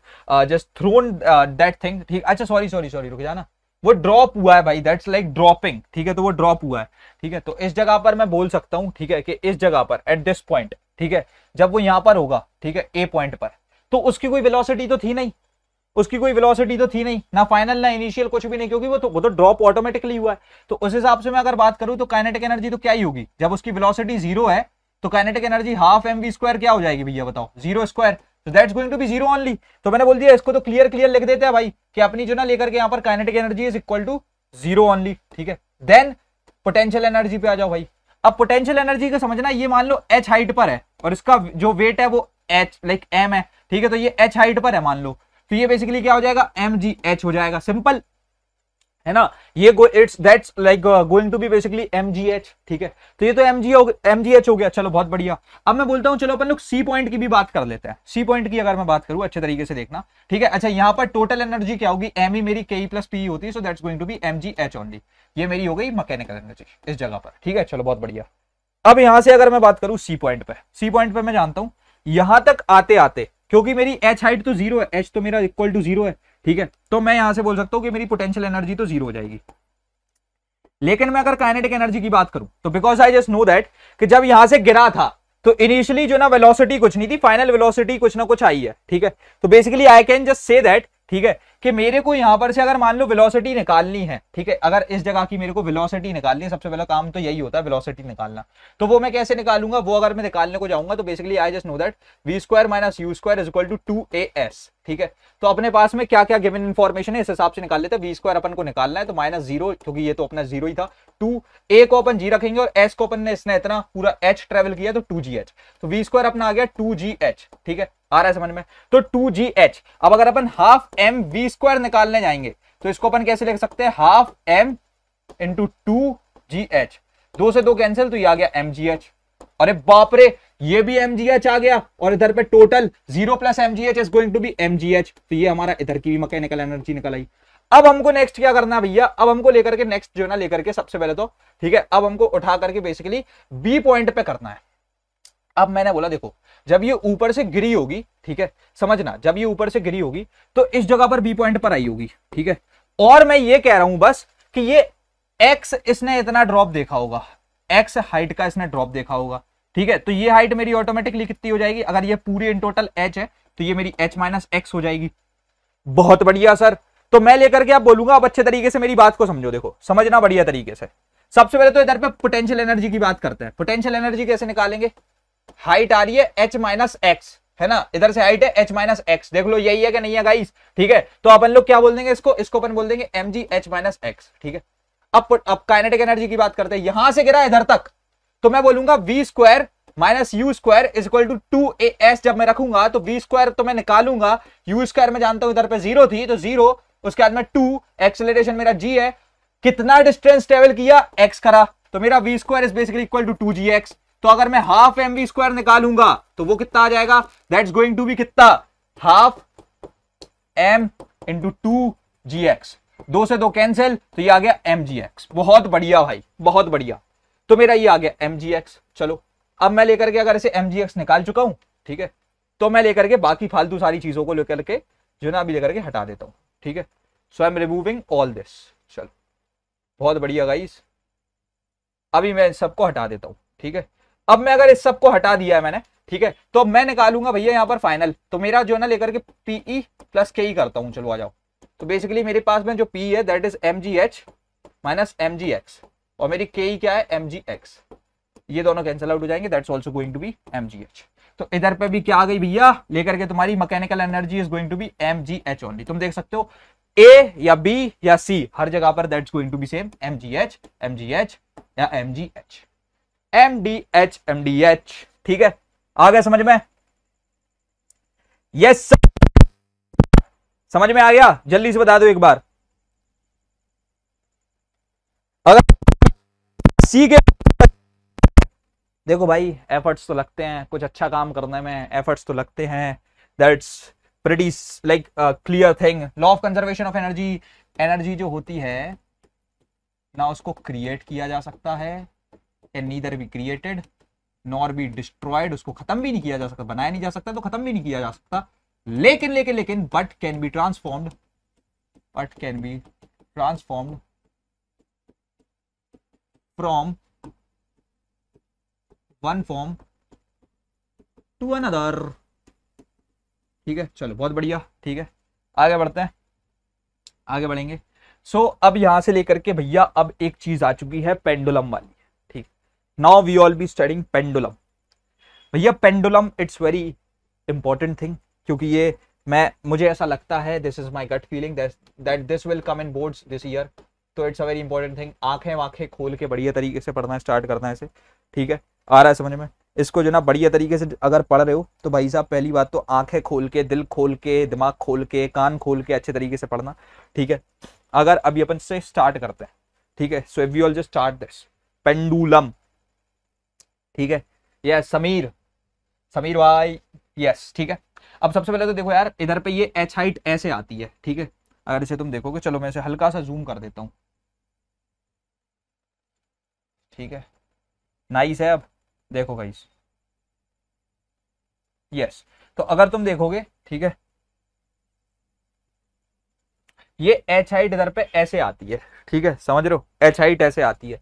just thrown that thing ठीक अच्छा सॉरी सॉरी सॉरी रुक जाना वो ड्रॉप हुआ है भाई दैट्स लाइक ड्रॉपिंग ठीक है तो वो ड्रॉप हुआ है ठीक है तो इस जगह पर मैं बोल सकता हूँ ठीक है कि इस जगह पर एट दिस पॉइंट ठीक है जब वो यहां पर होगा ठीक है ए पॉइंट पर तो उसकी कोई वेलोसिटी तो थी नहीं उसकी कोई वेलोसिटी तो थी नहीं ना फाइनल ना इनिशियल कुछ भी नहीं क्योंकि वो तो वो तो ड्रॉप ऑटोमेटिकली हुआ है तो उस हिसाब से मैं अगर बात करूं तो काइनेटिक एनर्जी तो क्या ही होगी जब उसकी वेलोसिटी जीरो है तो kinetic energy half m square क्या हो जाएगी भैया बताओ जीरो स्क्वायर तो that's going to be zero only तो मैंने बोल दिया इसको तो क्लियर क्लियर लिख देते हैं भाई कि अपनी जो ना लेकर के यहाँ पर kinetic energy is equal to zero only ठीक है देन पोटेंशियल एनर्जी पे आ जाओ भाई अब पोटेंशियल एनर्जी का समझना ये मान लो एच हाइट पर है और इसका जो वेट है वो एच लाइक एम है ठीक है तो ये एच हाइट पर है मान लो तो ये बेसिकली क्या हो जाएगा एम जी एच हो जाएगा सिंपल है ना ये go it's that's like going to be basically m ठीक है तो ये तो एम जी हो गया चलो बहुत बढ़िया अब मैं बोलता हूँ चलो अपन लोग सी पॉइंट की भी बात कर लेते हैं सी पॉइंट की अगर मैं बात करूँ अच्छे तरीके से देखना ठीक है अच्छा यहाँ पर टोटल एनर्जी क्या होगी एम ई e मेरी के प्लस पी होती है so that's going to be M G h only ये मेरी हो गई मैकेनिकल एनर्जी इस जगह पर ठीक है चलो बहुत बढ़िया अब यहां से अगर मैं बात करूं सी पॉइंट पे सी पॉइंट पे मैं जानता हूं यहां तक आते आते क्योंकि मेरी एच हाइट तो जीरो है एच तो मेरा इक्वल टू जीरो है ठीक है तो मैं यहां से बोल सकता हूं कि मेरी पोटेंशियल एनर्जी तो जीरो हो जाएगी लेकिन मैं अगर काइनेटिक एनर्जी की बात करूं तो because I just know that कि जब यहां से गिरा था तो इनिशियली जो ना वेलोसिटी कुछ नहीं थी फाइनल वेलोसिटी कुछ ना कुछ आई है ठीक है तो basically I can just say that ठीक है कि मेरे को यहां पर से अगर मान लो वेलोसिटी निकालनी है ठीक है अगर इस जगह की मेरे को वेलोसिटी निकालनी है सबसे पहला काम तो यही होता है वेलोसिटी निकालना तो वो मैं कैसे निकालूंगा वो अगर मैं निकालने को जाऊंगा तो basically I just know that v square minus u square is equal to two a s ठीक है तो अपने पास में क्या क्या गिवन इन्फॉर्मेशन है इस हिसाब से निकाल लेते हैं वी स्क्वायर अपन को निकालना है तो माइनस जीरो क्योंकि ये तो अपना जीरो ही था टू ए को अपन जी रखेंगे और एस को अपन ने इसने इतना पूरा एच ट्रेवल किया तो टू जी एच तो वी स्क्वायर अपना आ गया टू जी एच ठीक है आ रहा है समझ में तो टू जी एच अब अगर अपन हाफ एम वी स्क्वायर निकालने जाएंगे तो इसको अपन कैसे लिख सकते हैं half m into two g h दो से दो कैंसिल तो ये आ गया एम जी एच अरे बाप रे ये भी एम जी एच आ गया और इधर पे total zero plus m ji H is going to be M G H तो ये हमारा इधर की भी मकैनिकल एनर्जी निकल आई अब हमको नेक्स्ट क्या करना है भैया अब हमको लेकर के नेक्स्ट जो है ना लेकर के सबसे पहले तो ठीक है अब हमको उठा करके बेसिकली बी पॉइंट पे करना है अब मैंने बोला देखो जब ये ऊपर से गिरी होगी ठीक है समझना जब ये ऊपर से गिरी होगी तो इस जगह पर बी पॉइंट पर आई होगी ठीक है और मैं ये कह रहा हूं बस कि ये एक्स इसने इतना ड्रॉप देखा होगा एक्स हाइट का इसने ड्रॉप देखा होगा ठीक है तो ये हाइट मेरी ऑटोमेटिकली कितनी हो जाएगी अगर ये पूरी इन टोटल एच है तो ये मेरी एच माइनस एक्स हो जाएगी बहुत बढ़िया सर तो मैं लेकर के आप बोलूंगा आप अच्छे तरीके से मेरी बात को समझो देखो समझना बढ़िया तरीके से सबसे पहले तो इधर पे पोटेंशियल एनर्जी की बात करते हैं पोटेंशियल एनर्जी कैसे निकालेंगे हाइट आ रही है एच माइनस एक्स है ना इधर से हाइट है एच माइनस एक्स देख लो यही है कि नहीं है गाइस ठीक है तो अपन लोग क्या बोल देंगे इसको इसको अपन बोल देंगे एम जी एच माइनस एक्स ठीक है अब अब काइनेटिक एनर्जी की बात करते हैं यहां से गिरा इधर तक तो मैं बोलूंगा v square minus u square is equal to two a s जब मैं रखूंगा तो वी स्क्वायर तो मैं निकालूंगा यू स्क्वायर में जानता हूं इधर पे जीरो थी तो जीरो उसके बाद में टू एक्सेलरेशन मेरा जी है कितना डिस्टेंस ट्रेवल किया एक्स करा तो मेरा v square is basically equal to two g x तो अगर मैं हाफ एम वी स्क्वायर निकालूंगा तो वो कितना आ जाएगा दैट्स गोइंग टू बी कितना half m into two g x दो से दो कैंसिल तो ये आ गया एम जी एक्स बहुत बढ़िया भाई बहुत बढ़िया तो मेरा ये आ गया एम जी एक्स चलो अब मैं लेकर के अगर इसे एम जी एक्स निकाल चुका हूं ठीक है तो मैं लेकर के बाकी फालतू सारी चीजों को लेकर के जो ना अभी लेकर के हटा देता हूँ ठीक है so I am removing all this चलो बहुत बढ़िया गाइस अभी मैं सबको हटा देता हूँ ठीक है अब मैं अगर इस सबको हटा दिया है मैंने ठीक है तो अब मैं निकालूंगा भैया यहाँ पर फाइनल तो मेरा जो है ना लेकर के पीई प्लस के ई करता हूँ चलो आ जाओ तो बेसिकली मेरे पास में जो पी e है that is m ji h minus m g x और मेरी के ई e क्या है एम जी एक्स ये दोनों कैंसिल आउट हो जाएंगे that's also going to be M G H तो इधर पे भी क्या आ गई भैया लेकर के तुम्हारी mechanical energy is going to be M G h only तुम देख सकते हो ए या बी या सी हर जगह पर that's going to be same m ji h m ji h या एम जी h m d h m d h ठीक है आ गया समझ में यस समझ में आ गया जल्दी से बता दो एक बार अगर सी के देखो भाई एफर्ट्स तो लगते हैं कुछ अच्छा काम करने में एफर्ट्स तो लगते हैं that's produce like clear thing law of conservation of energy energy जो होती है ना उसको क्रिएट किया जा सकता है can neither be created nor be destroyed उसको खत्म भी नहीं किया जा सकता बनाया नहीं जा सकता तो खत्म भी नहीं किया जा सकता लेकिन लेकिन लेकिन but can be transformed but can be transformed from one form to another ठीक है चलो बहुत बढ़िया ठीक है आगे बढ़ते हैं आगे बढ़ेंगे सो so, अब यहां से लेकर के भैया अब एक चीज आ चुकी है पेंडुलम वाली now we all be studying pendulum भैया pendulum it's very important thing क्योंकि ये मैं मुझे ऐसा लगता है this is my gut feeling that this will come in board this year तो it's a very important thing आंखें वाखें खोल के बढ़िया तरीके से पढ़ना स्टार्ट करना है इसे ठीक है आ रहा है समझ में इसको जो ना बढ़िया तरीके से अगर पढ़ रहे हो तो भाई साहब पहली बात तो आंखें खोल के दिल खोल के दिमाग खोल के कान खोल के अच्छे तरीके से पढ़ना ठीक है अगर अभी अपन से स्टार्ट करते हैं ठीक है so we all just start this pendulum ठीक है यस समीर समीर भाई यस ठीक है अब सबसे पहले तो देखो यार इधर पे ये एच हाइट ऐसे आती है ठीक है अगर इसे तुम देखोगे चलो मैं इसे हल्का सा जूम कर देता हूँ ठीक है नाइस है अब देखो गाइस यस तो अगर तुम देखोगे ठीक है ये एच हाइट इधर पे ऐसे आती है ठीक है समझ रहे हो एच हाइट ऐसे आती है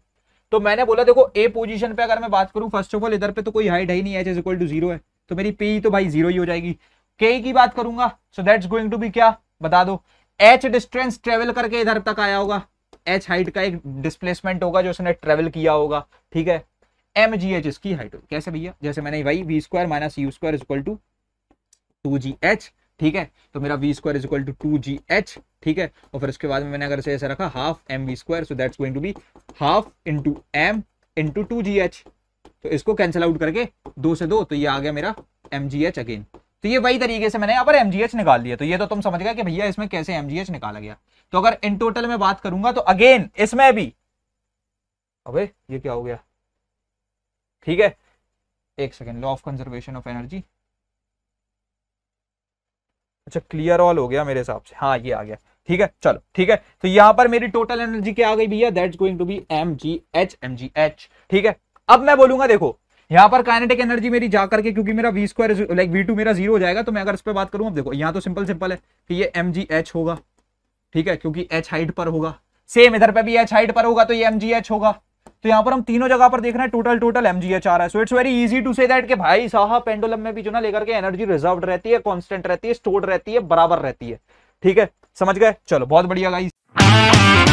तो मैंने बोला देखो ए पोजीशन पे अगर मैं बात करूं फर्स्ट ऑफ ऑल इधर पे तो कोई हाइट है ही नहीं है जीरो है तो मेरी पी तो भाई जीरो ही हो जाएगी के की बात करूंगा so that's going to be क्या बता दो एच डिस्टेंस ट्रेवल करके इधर तक आया होगा एच हाइट का एक डिस्प्लेसमेंट होगा जो उसने ट्रेवल किया होगा ठीक है एम जी एच इसकी हाइट होगी कैसे भैया जैसे मैंने भाई v square minus u square is equal to two g H ठीक है तो मेरा v square is equal to two g H ठीक है और फिर उसके बाद में मैंने अगर इसे ऐसा रखा half m v square so that's going to be half into m into two g H तो इसको कैंसिल आउट करके दो से दो तो ये आ गया मेरा एम जी एच अगेन तो ये वही तरीके से मैंने यहाँ पर एम जी एच निकाल दिया तो ये तो तुम समझ गए कि भैया इसमें कैसे एम जी एच निकाला गया तो अगर इन टोटल में बात करूंगा तो अगेन इसमें भी अबे ये क्या हो गया ठीक है एक second law of conservation of energy अच्छा क्लियर ऑल हो गया मेरे हिसाब से हाँ ये आ गया ठीक है चलो ठीक है तो यहां पर मेरी टोटल एनर्जी क्या आ गई भैया that going to be M G h m ji H ठीक है अब मैं बोलूंगा देखो यहां पर काइनेटिक एनर्जी मेरी जा करके क्योंकि मेरा v square like v two मेरा जीरो हो जाएगा तो मैं अगर इस पर बात करूं अब देखो यहां तो सिंपल सिंपल है कि ये एम जी एच होगा ठीक है क्योंकि एच हाइट पर होगा सेम इधर पे भी एच हाइट पर होगा तो ये एम जी एच होगा तो यहाँ पर हम तीनों जगह पर देख रहे हैं टोटल टोटल एम जी एच आ रहा है so it's very easy to say that कि भाई साहब पेंडुलम में भी जो ना लेकर के एनर्जी रिजर्व रहती है कॉन्स्टेंट रहती है स्टोर्ड रहती है बराबर रहती है ठीक है समझ गए चलो बहुत बढ़िया गाइस